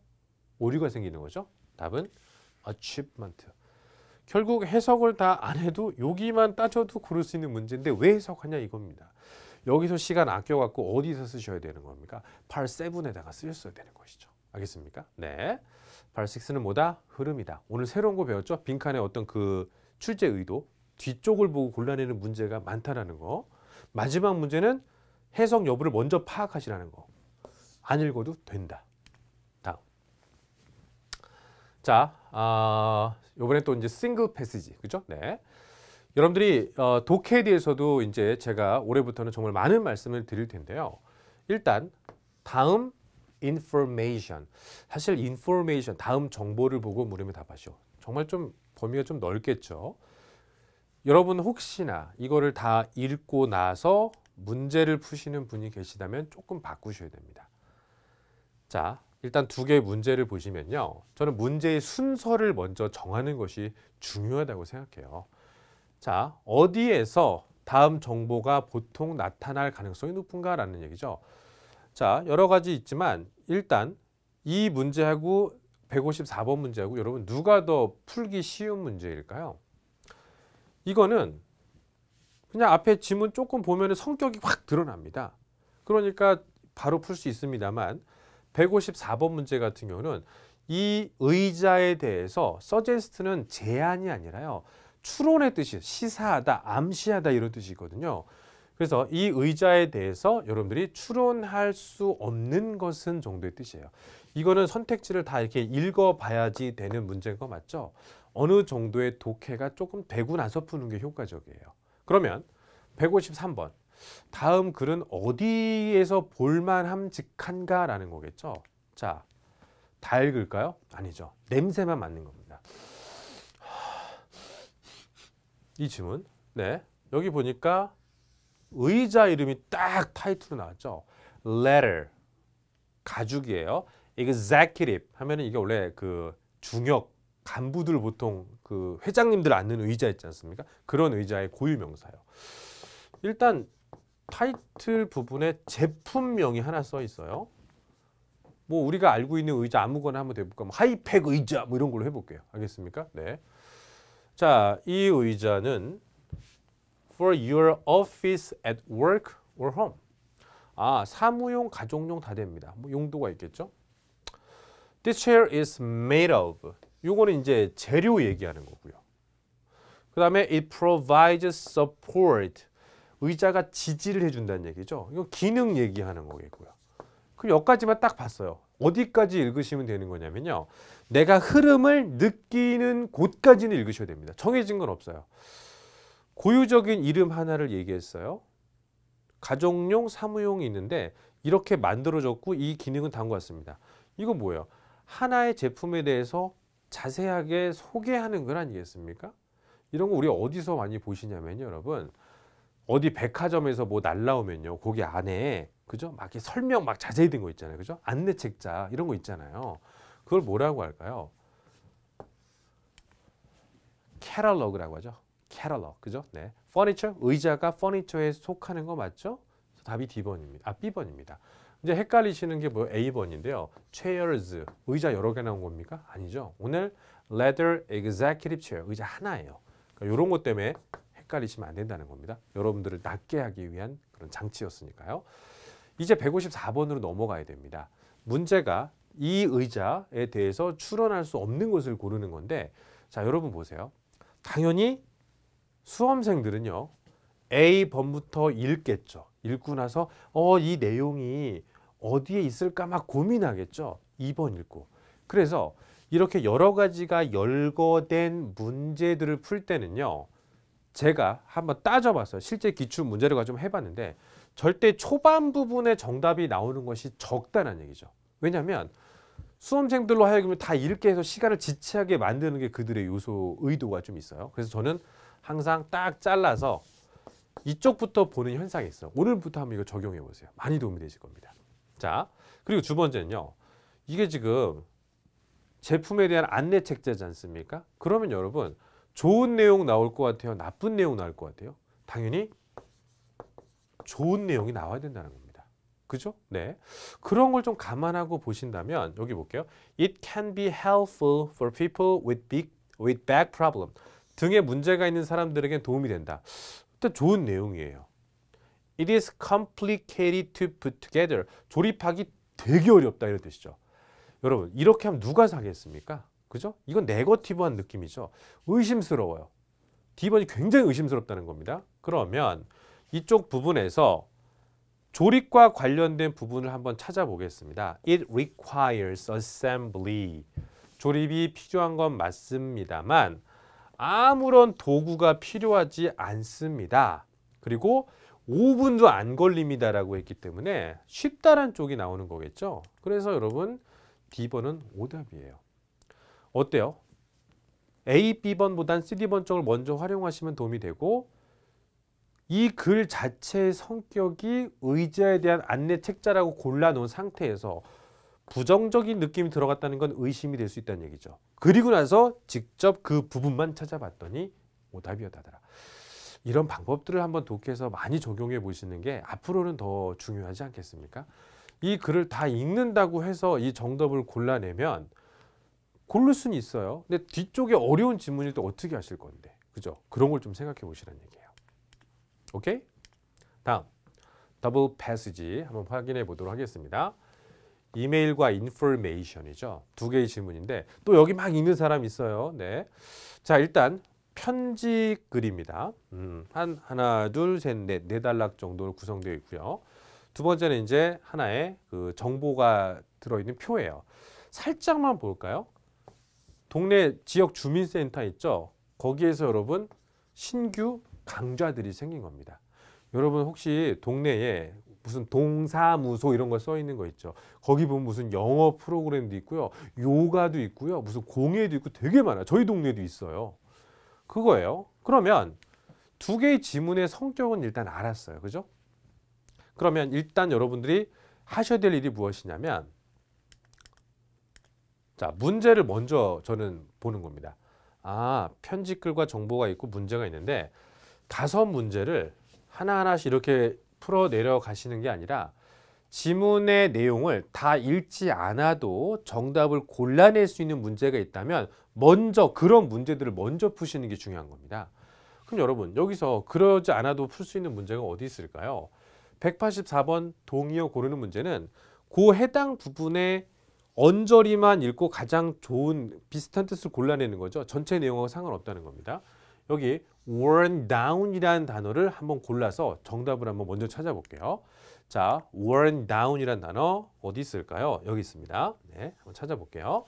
오류가 생기는 거죠. 답은 achievement. 결국 해석을 다 안 해도 여기만 따져도 고를 수 있는 문제인데 왜 해석하냐 이겁니다. 여기서 시간 아껴갖고 어디서 쓰셔야 되는 겁니까? 발 7에다가 쓰셨어야 되는 것이죠. 알겠습니까? 네. 발 6는 뭐다? 흐름이다. 오늘 새로운 거 배웠죠? 빈칸의 어떤 그 출제 의도 뒤쪽을 보고 골라내는 문제가 많다라는 거. 마지막 문제는 해석 여부를 먼저 파악하시라는 거. 안 읽어도 된다. 자, 아, 요번에 또 이제 싱글 패시지. 그죠? 네. 여러분들이 어, 독해에 대해서도 이제 제가 올해부터는 정말 많은 말씀을 드릴 텐데요. 일단 다음 information. 사실 information 다음 정보를 보고 물으면 답하시오. 정말 좀 범위가 좀 넓겠죠. 여러분 혹시나 이거를 다 읽고 나서 문제를 푸시는 분이 계시다면 조금 바꾸셔야 됩니다. 자, 일단 두 개의 문제를 보시면요. 저는 문제의 순서를 먼저 정하는 것이 중요하다고 생각해요. 자, 어디에서 다음 정보가 보통 나타날 가능성이 높은가라는 얘기죠. 자, 여러 가지 있지만 일단 이 문제하고 154번 문제하고 여러분 누가 더 풀기 쉬운 문제일까요? 이거는 그냥 앞에 지문 조금 보면 성격이 확 드러납니다. 그러니까 바로 풀 수 있습니다만 154번 문제 같은 경우는 이 의자에 대해서 서제스트는 제안이 아니라요. 추론의 뜻이 시사하다, 암시하다 이런 뜻이거든요. 그래서 이 의자에 대해서 여러분들이 추론할 수 없는 것은 정도의 뜻이에요. 이거는 선택지를 다 이렇게 읽어봐야지 되는 문제인 거 맞죠? 어느 정도의 독해가 조금 되고 나서 푸는 게 효과적이에요. 그러면 153번 다음 글은 어디에서 볼만함직한가 라는 거겠죠. 자, 다 읽을까요? 아니죠. 냄새만 맡는 겁니다. 이 질문. 네. 여기 보니까 의자 이름이 딱 타이틀로 나왔죠. letter. 가죽이에요. executive 하면 이게 원래 그 중역 간부들 보통 그 회장님들 앉는 의자 있지 않습니까? 그런 의자의 고유 명사예요. 일단 타이틀 부분에 제품명이 하나 써 있어요. 뭐 우리가 알고 있는 의자 아무거나 한번 해볼까? 뭐 하이팩 의자 뭐 이런 걸로 해볼게요. 알겠습니까? 네. 자, 이 의자는 for your office at work or home. 아, 사무용, 가정용 다 됩니다. 뭐 용도가 있겠죠? This chair is made of. 요거는 이제 재료 얘기하는 거고요. 그 다음에 it provides support. 의자가 지지를 해준다는 얘기죠. 이거 기능 얘기하는 거겠고요. 그럼 여기까지만 딱 봤어요. 어디까지 읽으시면 되는 거냐면요. 내가 흐름을 느끼는 곳까지는 읽으셔야 됩니다. 정해진 건 없어요. 고유적인 이름 하나를 얘기했어요. 가정용, 사무용이 있는데 이렇게 만들어졌고 이 기능은 다음과 같습니다 이거 뭐예요? 하나의 제품에 대해서 자세하게 소개하는 건 아니겠습니까? 이런 거 우리 어디서 많이 보시냐면요, 여러분. 어디 백화점에서 뭐 날라오면요. 거기 안에 그죠? 막 이렇게 설명 막 자세히 된 거 있잖아요. 그죠? 안내 책자 이런 거 있잖아요. 그걸 뭐라고 할까요? 캐럴러그라고 하죠. 캐럴러. 그죠? 네. 퍼니처 의자가 퍼니처에 속하는 거 맞죠? 답이 D번입니다. 아, B번입니다. 이제 헷갈리시는 게 뭐 A번인데요. chairs, 의자 여러 개 나온 겁니까? 아니죠. 오늘 leather executive chair, 의자 하나예요. 그러니까 이런 것 때문에 헷갈리시면 안 된다는 겁니다. 여러분들을 낫게 하기 위한 그런 장치였으니까요. 이제 154번으로 넘어가야 됩니다. 문제가 이 의자에 대해서 출론할수 없는 것을 고르는 건데 자 여러분 보세요. 당연히 수험생들은요. A번부터 읽겠죠. 읽고 나서 어 이 내용이 어디에 있을까 막 고민하겠죠. 2번 읽고. 그래서 이렇게 여러 가지가 열거된 문제들을 풀 때는요. 제가 한번 따져봤어요. 실제 기출 문제를 가지고 해봤는데 절대 초반 부분에 정답이 나오는 것이 적다는 얘기죠. 왜냐하면 수험생들로 하여금 다이렇게 해서 시간을 지체하게 만드는 게 그들의 요소 의도가 좀 있어요. 그래서 저는 항상 딱 잘라서 이쪽부터 보는 현상이 있어. 오늘부터 한번 이거 적용해 보세요. 많이 도움이 되실 겁니다. 자, 그리고 두 번째는요. 이게 지금 제품에 대한 안내 책자지 않습니까? 그러면 여러분 좋은 내용 나올 것 같아요? 나쁜 내용 나올 것 같아요? 당연히 좋은 내용이 나와야 된다는 겁니다. 그죠? 네. 그런 걸 좀 감안하고 보신다면 여기 볼게요. It can be helpful for people with big with back problem 등의 문제가 있는 사람들에게 도움이 된다. 일단 좋은 내용이에요. It is complicated to put together. 조립하기 되게 어렵다 이런 뜻이죠. 여러분 이렇게 하면 누가 사겠습니까? 그죠? 이건 네거티브한 느낌이죠. 의심스러워요. D번이 굉장히 의심스럽다는 겁니다. 그러면 이쪽 부분에서 조립과 관련된 부분을 한번 찾아보겠습니다. It requires assembly. 조립이 필요한 건 맞습니다만 아무런 도구가 필요하지 않습니다. 그리고 5분도 안 걸립니다라고 했기 때문에 쉽다란 쪽이 나오는 거겠죠. 그래서 여러분 D번은 오답이에요. 어때요? A, B번보단 C, D번 쪽을 먼저 활용하시면 도움이 되고 이 글 자체의 성격이 의자에 대한 안내 책자라고 골라놓은 상태에서 부정적인 느낌이 들어갔다는 건 의심이 될 수 있다는 얘기죠. 그리고 나서 직접 그 부분만 찾아봤더니 오답이었다더라. 이런 방법들을 한번 독해서 많이 적용해 보시는 게 앞으로는 더 중요하지 않겠습니까? 이 글을 다 읽는다고 해서 이 정답을 골라내면 고를 수는 있어요. 근데 뒤쪽에 어려운 질문일 때 어떻게 하실 건데. 그죠? 그런 걸 좀 생각해 보시라는 얘기예요. 오케이? 다음. 더블 패스지 한번 확인해 보도록 하겠습니다. 이메일과 인포메이션이죠. 두 개의 질문인데 또 여기 막 읽는 사람 있어요. 네. 자, 일단 편지 글입니다. 음, 한 하나 둘셋넷네 네 단락 정도로 구성되어 있고요. 두 번째는 이제 하나의 그 정보가 들어있는 표예요. 살짝만 볼까요? 동네 지역 주민센터 있죠? 거기에서 여러분 신규 강좌들이 생긴 겁니다. 여러분 혹시 동네에 무슨 동사무소 이런 거 써 있는 거 있죠. 거기 보면 무슨 영어 프로그램도 있고요. 요가도 있고요. 무슨 공예도 있고 되게 많아요. 저희 동네도 있어요. 그거예요. 그러면 두 개의 지문의 성격은 일단 알았어요. 그죠? 그러면 일단 여러분들이 하셔야 될 일이 무엇이냐면 자 문제를 먼저 저는 보는 겁니다. 아 편집글과 정보가 있고 문제가 있는데 다섯 문제를 하나하나씩 이렇게 풀어 내려가시는 게 아니라 지문의 내용을 다 읽지 않아도 정답을 골라낼 수 있는 문제가 있다면 먼저 그런 문제들을 먼저 푸시는 게 중요한 겁니다. 그럼 여러분 여기서 그러지 않아도 풀 수 있는 문제가 어디 있을까요? 184번 동의어 고르는 문제는 그 해당 부분의 언저리만 읽고 가장 좋은 비슷한 뜻을 골라내는 거죠. 전체 내용하고 상관없다는 겁니다. 여기 worn down이라는 단어를 한번 골라서 정답을 한번 먼저 찾아볼게요. 자, worn down이라는 단어 어디 있을까요? 여기 있습니다. 네, 한번 찾아볼게요.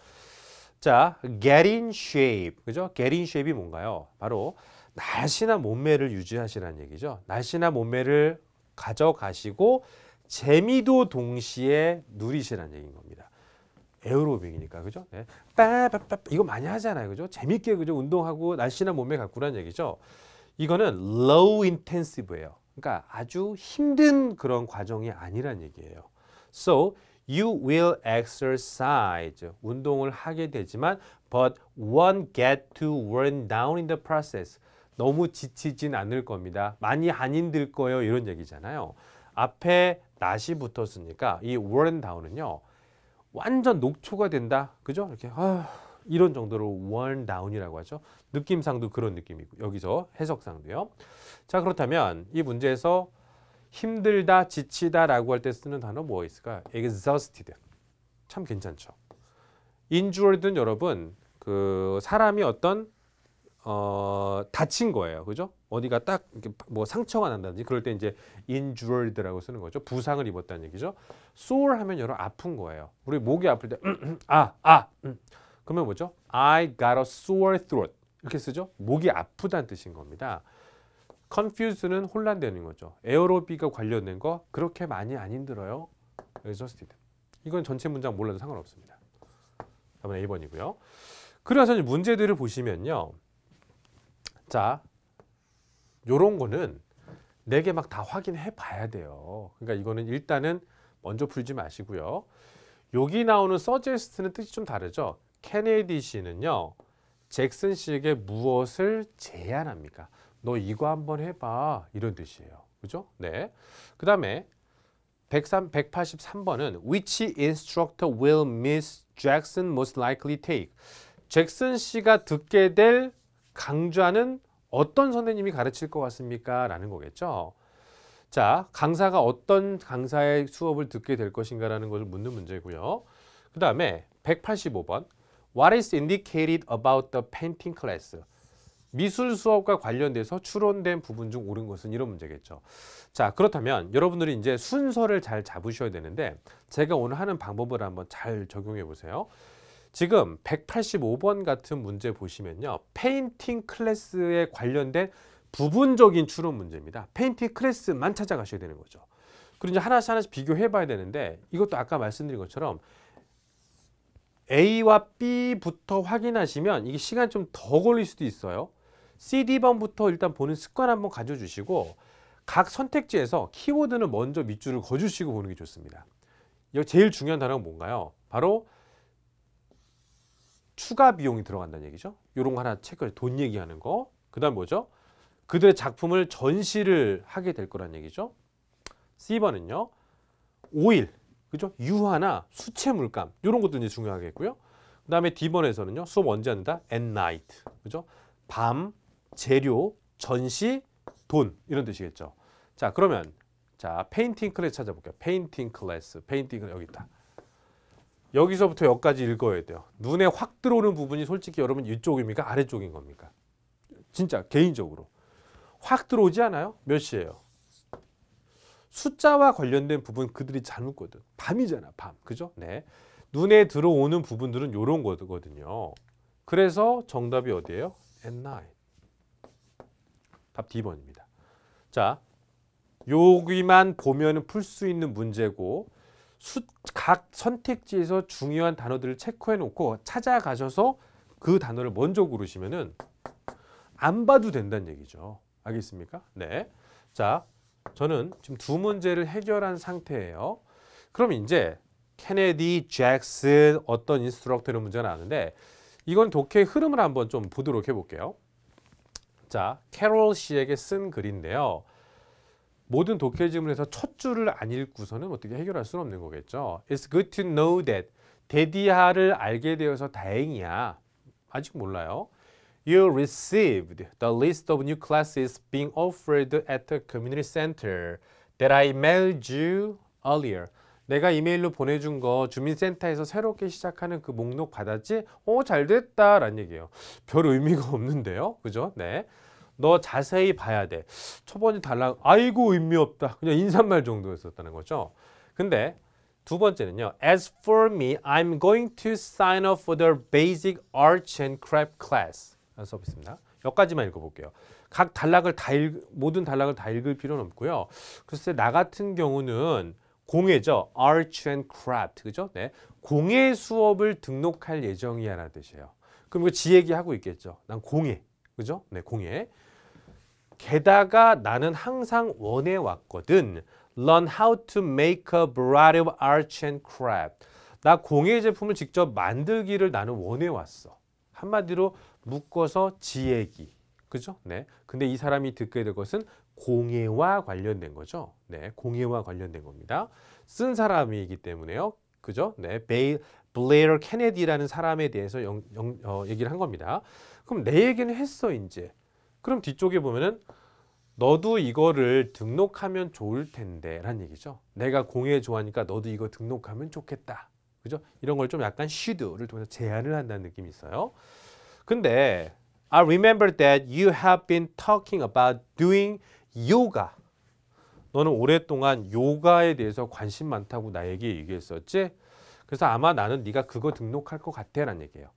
자, get in shape. 그죠? get in shape이 뭔가요? 바로 날씬한 몸매를 유지하시라는 얘기죠. 날씬한 몸매를 가져가시고 재미도 동시에 누리시라는 얘기인 겁니다. 에어로빅이니까 그죠? 네. 빠빠빠 이거 많이 하잖아요. 그죠? 재밌게 그죠? 운동하고 날씬한 몸매 갖고라는 얘기죠. 이거는 low intensive예요. 그러니까 아주 힘든 그런 과정이 아니란 얘기예요. So You will exercise. 운동을 하게 되지만 but won't get to worn down in the process. 너무 지치진 않을 겁니다. 많이 안 힘들 거예요. 이런 얘기잖아요. 앞에 낫이 붙었으니까 이 worn down은요. 완전 녹초가 된다. 그죠? 이렇게 아, 이런 정도로 worn down이라고 하죠. 느낌상도 그런 느낌이고 여기서 해석상도요. 자 그렇다면 이 문제에서 힘들다, 지치다라고 할 때 쓰는 단어 뭐가 있을까? exhausted. 참 괜찮죠. injured는 여러분 그 사람이 어떤 어, 다친 거예요. 그죠? 어디가 딱 뭐 상처가 난다든지 그럴 때 이제 injured라고 쓰는 거죠. 부상을 입었다는 얘기죠. sore 하면 여러분 아픈 거예요. 우리 목이 아플 때 음, 음, 아, 아. 음. 그러면 뭐죠? I got a sore throat. 이렇게 쓰죠. 목이 아프다는 뜻인 겁니다. c o n f u s e 는 혼란되는 거죠. 에어로비가 관련된 거 그렇게 많이 안 힘들어요. exhausted. 이건 전체 문장 몰라도 상관없습니다. 답은 A번이고요. 그래서 문제들을 보시면요. 자, 요런 거는 네개막 다 확인해 봐야 돼요. 그러니까 이거는 일단은 먼저 풀지 마시고요. 여기 나오는 서제스트는 뜻이 좀 다르죠. 케네디 씨는요. 잭슨 씨에게 무엇을 제안합니까? 너 이거 한번 해봐 이런 뜻이에요. 그죠? 네. 그 다음에 183번은 Which instructor will Miss Jackson most likely take? 잭슨 씨가 듣게 될 강좌는 어떤 선생님이 가르칠 것 같습니까? 라는 거겠죠. 자, 강사가 어떤 강사의 수업을 듣게 될 것인가 라는 것을 묻는 문제고요. 그 다음에 185번 What is indicated about the painting class? 미술 수업과 관련돼서 추론된 부분 중 옳은 것은 이런 문제겠죠. 자, 그렇다면 여러분들이 이제 순서를 잘 잡으셔야 되는데 제가 오늘 하는 방법을 한번 잘 적용해 보세요. 지금 185번 같은 문제 보시면요. 페인팅 클래스에 관련된 부분적인 추론 문제입니다. 페인팅 클래스만 찾아가셔야 되는 거죠. 그리고 이제 하나씩 하나씩 비교해 봐야 되는데 이것도 아까 말씀드린 것처럼 A와 B부터 확인하시면 이게 시간 좀 더 걸릴 수도 있어요. CD번부터 일단 보는 습관 한번 가져주시고 각 선택지에서 키워드는 먼저 밑줄을 거주시고 보는 게 좋습니다. 여기 제일 중요한 단어가 뭔가요? 바로 추가 비용이 들어간다는 얘기죠. 요런 거 하나 체크해 돈 얘기하는 거. 그 다음 뭐죠? 그들의 작품을 전시를 하게 될 거란 얘기죠. C번은요. 오일, 그죠? 유화나 수채 물감 요런 것도 이제 중요하겠고요. 그 다음에 D번에서는요. 수업 언제 한다? At night. 그죠? 밤, 재료, 전시, 돈 이런 뜻이겠죠. 자 그러면 자 페인팅 클래스 찾아볼게요. 페인팅 클래스, 페인팅 클래스 여기 있다. 여기서부터 여기까지 읽어야 돼요. 눈에 확 들어오는 부분이 솔직히 여러분 이쪽입니까? 아래쪽인 겁니까? 진짜 개인적으로. 확 들어오지 않아요? 몇 시예요? 숫자와 관련된 부분 그들이 잘 묻거든. 밤이잖아, 밤. 그죠? 네. 눈에 들어오는 부분들은 요런 거거든요. 그래서 정답이 어디예요? At night. 답 D번입니다. 자, 여기만 보면 풀 수 있는 문제고 수, 각 선택지에서 중요한 단어들을 체크해 놓고 찾아가셔서 그 단어를 먼저 고르시면은 안 봐도 된다는 얘기죠. 알겠습니까? 네. 자, 저는 지금 두 문제를 해결한 상태예요. 그럼 이제 케네디, 잭슨 어떤 인스트럭터 이런 문제가 나는데 이건 독해의 흐름을 한번 좀 보도록 해볼게요. 자, 캐롤 씨에게 쓴 글인데요. 모든 독해 지문에서 첫 줄을 안 읽고서는 어떻게 해결할 수는 없는 거겠죠. It's good to know that. 데디아를 알게 되어서 다행이야. 아직 몰라요. You received the list of new classes being offered at the community center that I mailed you earlier. 내가 이메일로 보내준 거 주민센터에서 새롭게 시작하는 그 목록 받았지? 오, 어, 잘 됐다. 라는 얘기예요. 별 의미가 없는데요. 그죠? 네. 너 자세히 봐야 돼. 초반이 달라. 아이고, 의미 없다. 그냥 인사말 정도였었다는 거죠. 근데 두 번째는요. As for me, I'm going to sign up for the basic arts and c r a f class. 수업 있습니다. 여기까지만 읽어볼게요. 각 단락을 다 읽, 모든 단락을 다 읽을 필요는 없고요. 글쎄, 나 같은 경우는 공예죠. Arch and Craft. 그죠? 네. 공예 수업을 등록할 예정이라는 뜻이에요. 그럼 이지 얘기하고 있겠죠. 난 공예. 그죠? 네, 공예. 게다가 나는 항상 원해 왔거든. Learn how to make a variety of arts and craft. 나 공예 제품을 직접 만들기를 나는 원해 왔어. 한마디로 묶어서 지얘기. 그죠? 네. 근데 이 사람이 듣게 될 것은 공예와 관련된 거죠. 네, 공예와 관련된 겁니다. 쓴 사람이기 때문에요. 그죠? 네, 베일 블레어 케네디라는 사람에 대해서 영, 영, 어, 얘기를 한 겁니다. 그럼 내 얘기는 했어 이제. 그럼 뒤쪽에 보면은 너도 이거를 등록하면 좋을 텐데 라는 얘기죠. 내가 공예 좋아하니까 너도 이거 등록하면 좋겠다. 그죠? 이런 걸 좀 약간 should를 통해서 제안을 한다는 느낌이 있어요. 근데 I remember that you have been talking about doing 요가. 너는 오랫동안 요가에 대해서 관심 많다고 나에게 얘기했었지? 그래서 아마 나는 네가 그거 등록할 것 같아 라는 얘기예요.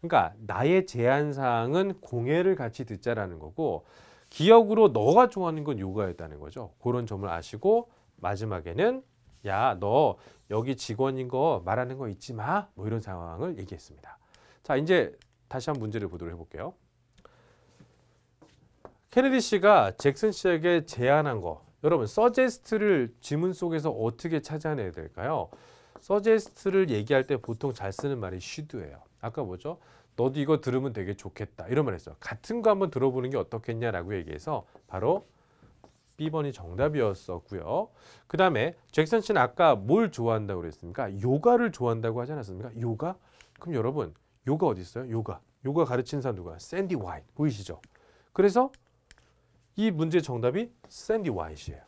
그러니까 나의 제안사항은 공예를 같이 듣자라는 거고 기억으로 너가 좋아하는 건 요가였다는 거죠. 그런 점을 아시고 마지막에는 야 너 여기 직원인 거 말하는 거 잊지 마. 뭐 이런 상황을 얘기했습니다. 자 이제 다시 한 문제를 보도록 해볼게요. 케네디 씨가 잭슨 씨에게 제안한 거 여러분 서제스트를 지문 속에서 어떻게 찾아내야 될까요? 서제스트를 얘기할 때 보통 잘 쓰는 말이 슈드예요. 아까 뭐죠? 너도 이거 들으면 되게 좋겠다 이런 말 했어요. 같은 거 한번 들어보는 게 어떻겠냐라고 얘기해서 바로 B번이 정답이었었고요. 그 다음에 잭슨 씨는 아까 뭘 좋아한다고 그랬습니까? 요가를 좋아한다고 하지 않았습니까? 요가? 그럼 여러분 요가 어디 있어요? 요가. 요가 가르친 사람 누가? 샌디 와인 보이시죠? 그래서 이 문제 정답이 샌디 와이시예요.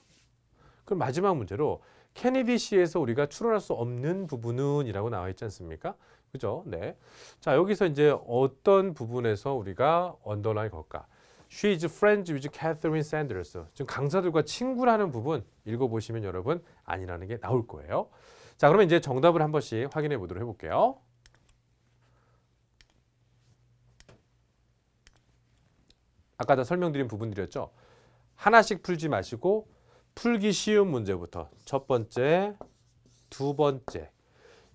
그럼 마지막 문제로 케네디 시에서 우리가 추론할 수 없는 부분은 이라고 나와 있지 않습니까? 그죠? 네. 자, 여기서 이제 어떤 부분에서 우리가 언더라인 걸까? She is friends with Catherine Sanders. 지금 강사들과 친구라는 부분 읽어보시면 여러분 아니라는 게 나올 거예요. 자, 그러면 이제 정답을 한 번씩 확인해 보도록 해볼게요. 아까도 설명드린 부분들이었죠. 하나씩 풀지 마시고 풀기 쉬운 문제부터 첫 번째, 두 번째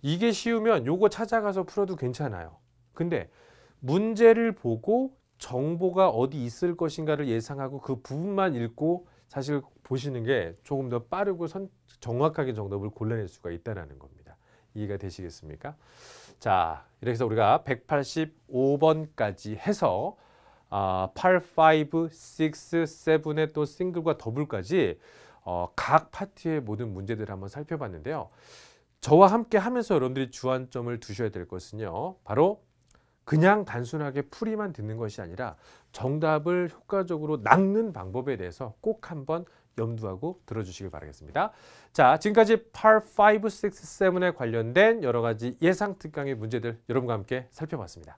이게 쉬우면 요거 찾아가서 풀어도 괜찮아요. 근데 문제를 보고 정보가 어디 있을 것인가를 예상하고 그 부분만 읽고 사실 보시는 게 조금 더 빠르고 선, 정확하게 정답을 골라낼 수가 있다는 겁니다. 이해가 되시겠습니까? 자, 이렇게 해서 우리가 185번까지 해서 아, 8, 5, 6, 7의 또 싱글과 더블까지 어, 각 파트의 모든 문제들을 한번 살펴봤는데요. 저와 함께 하면서 여러분들이 주안점을 두셔야 될 것은요. 바로 그냥 단순하게 풀이만 듣는 것이 아니라 정답을 효과적으로 낚는 방법에 대해서 꼭 한번 염두하고 들어주시길 바라겠습니다. 자, 지금까지 Par 5, 6, 7에 관련된 여러 가지 예상 특강의 문제들 여러분과 함께 살펴봤습니다.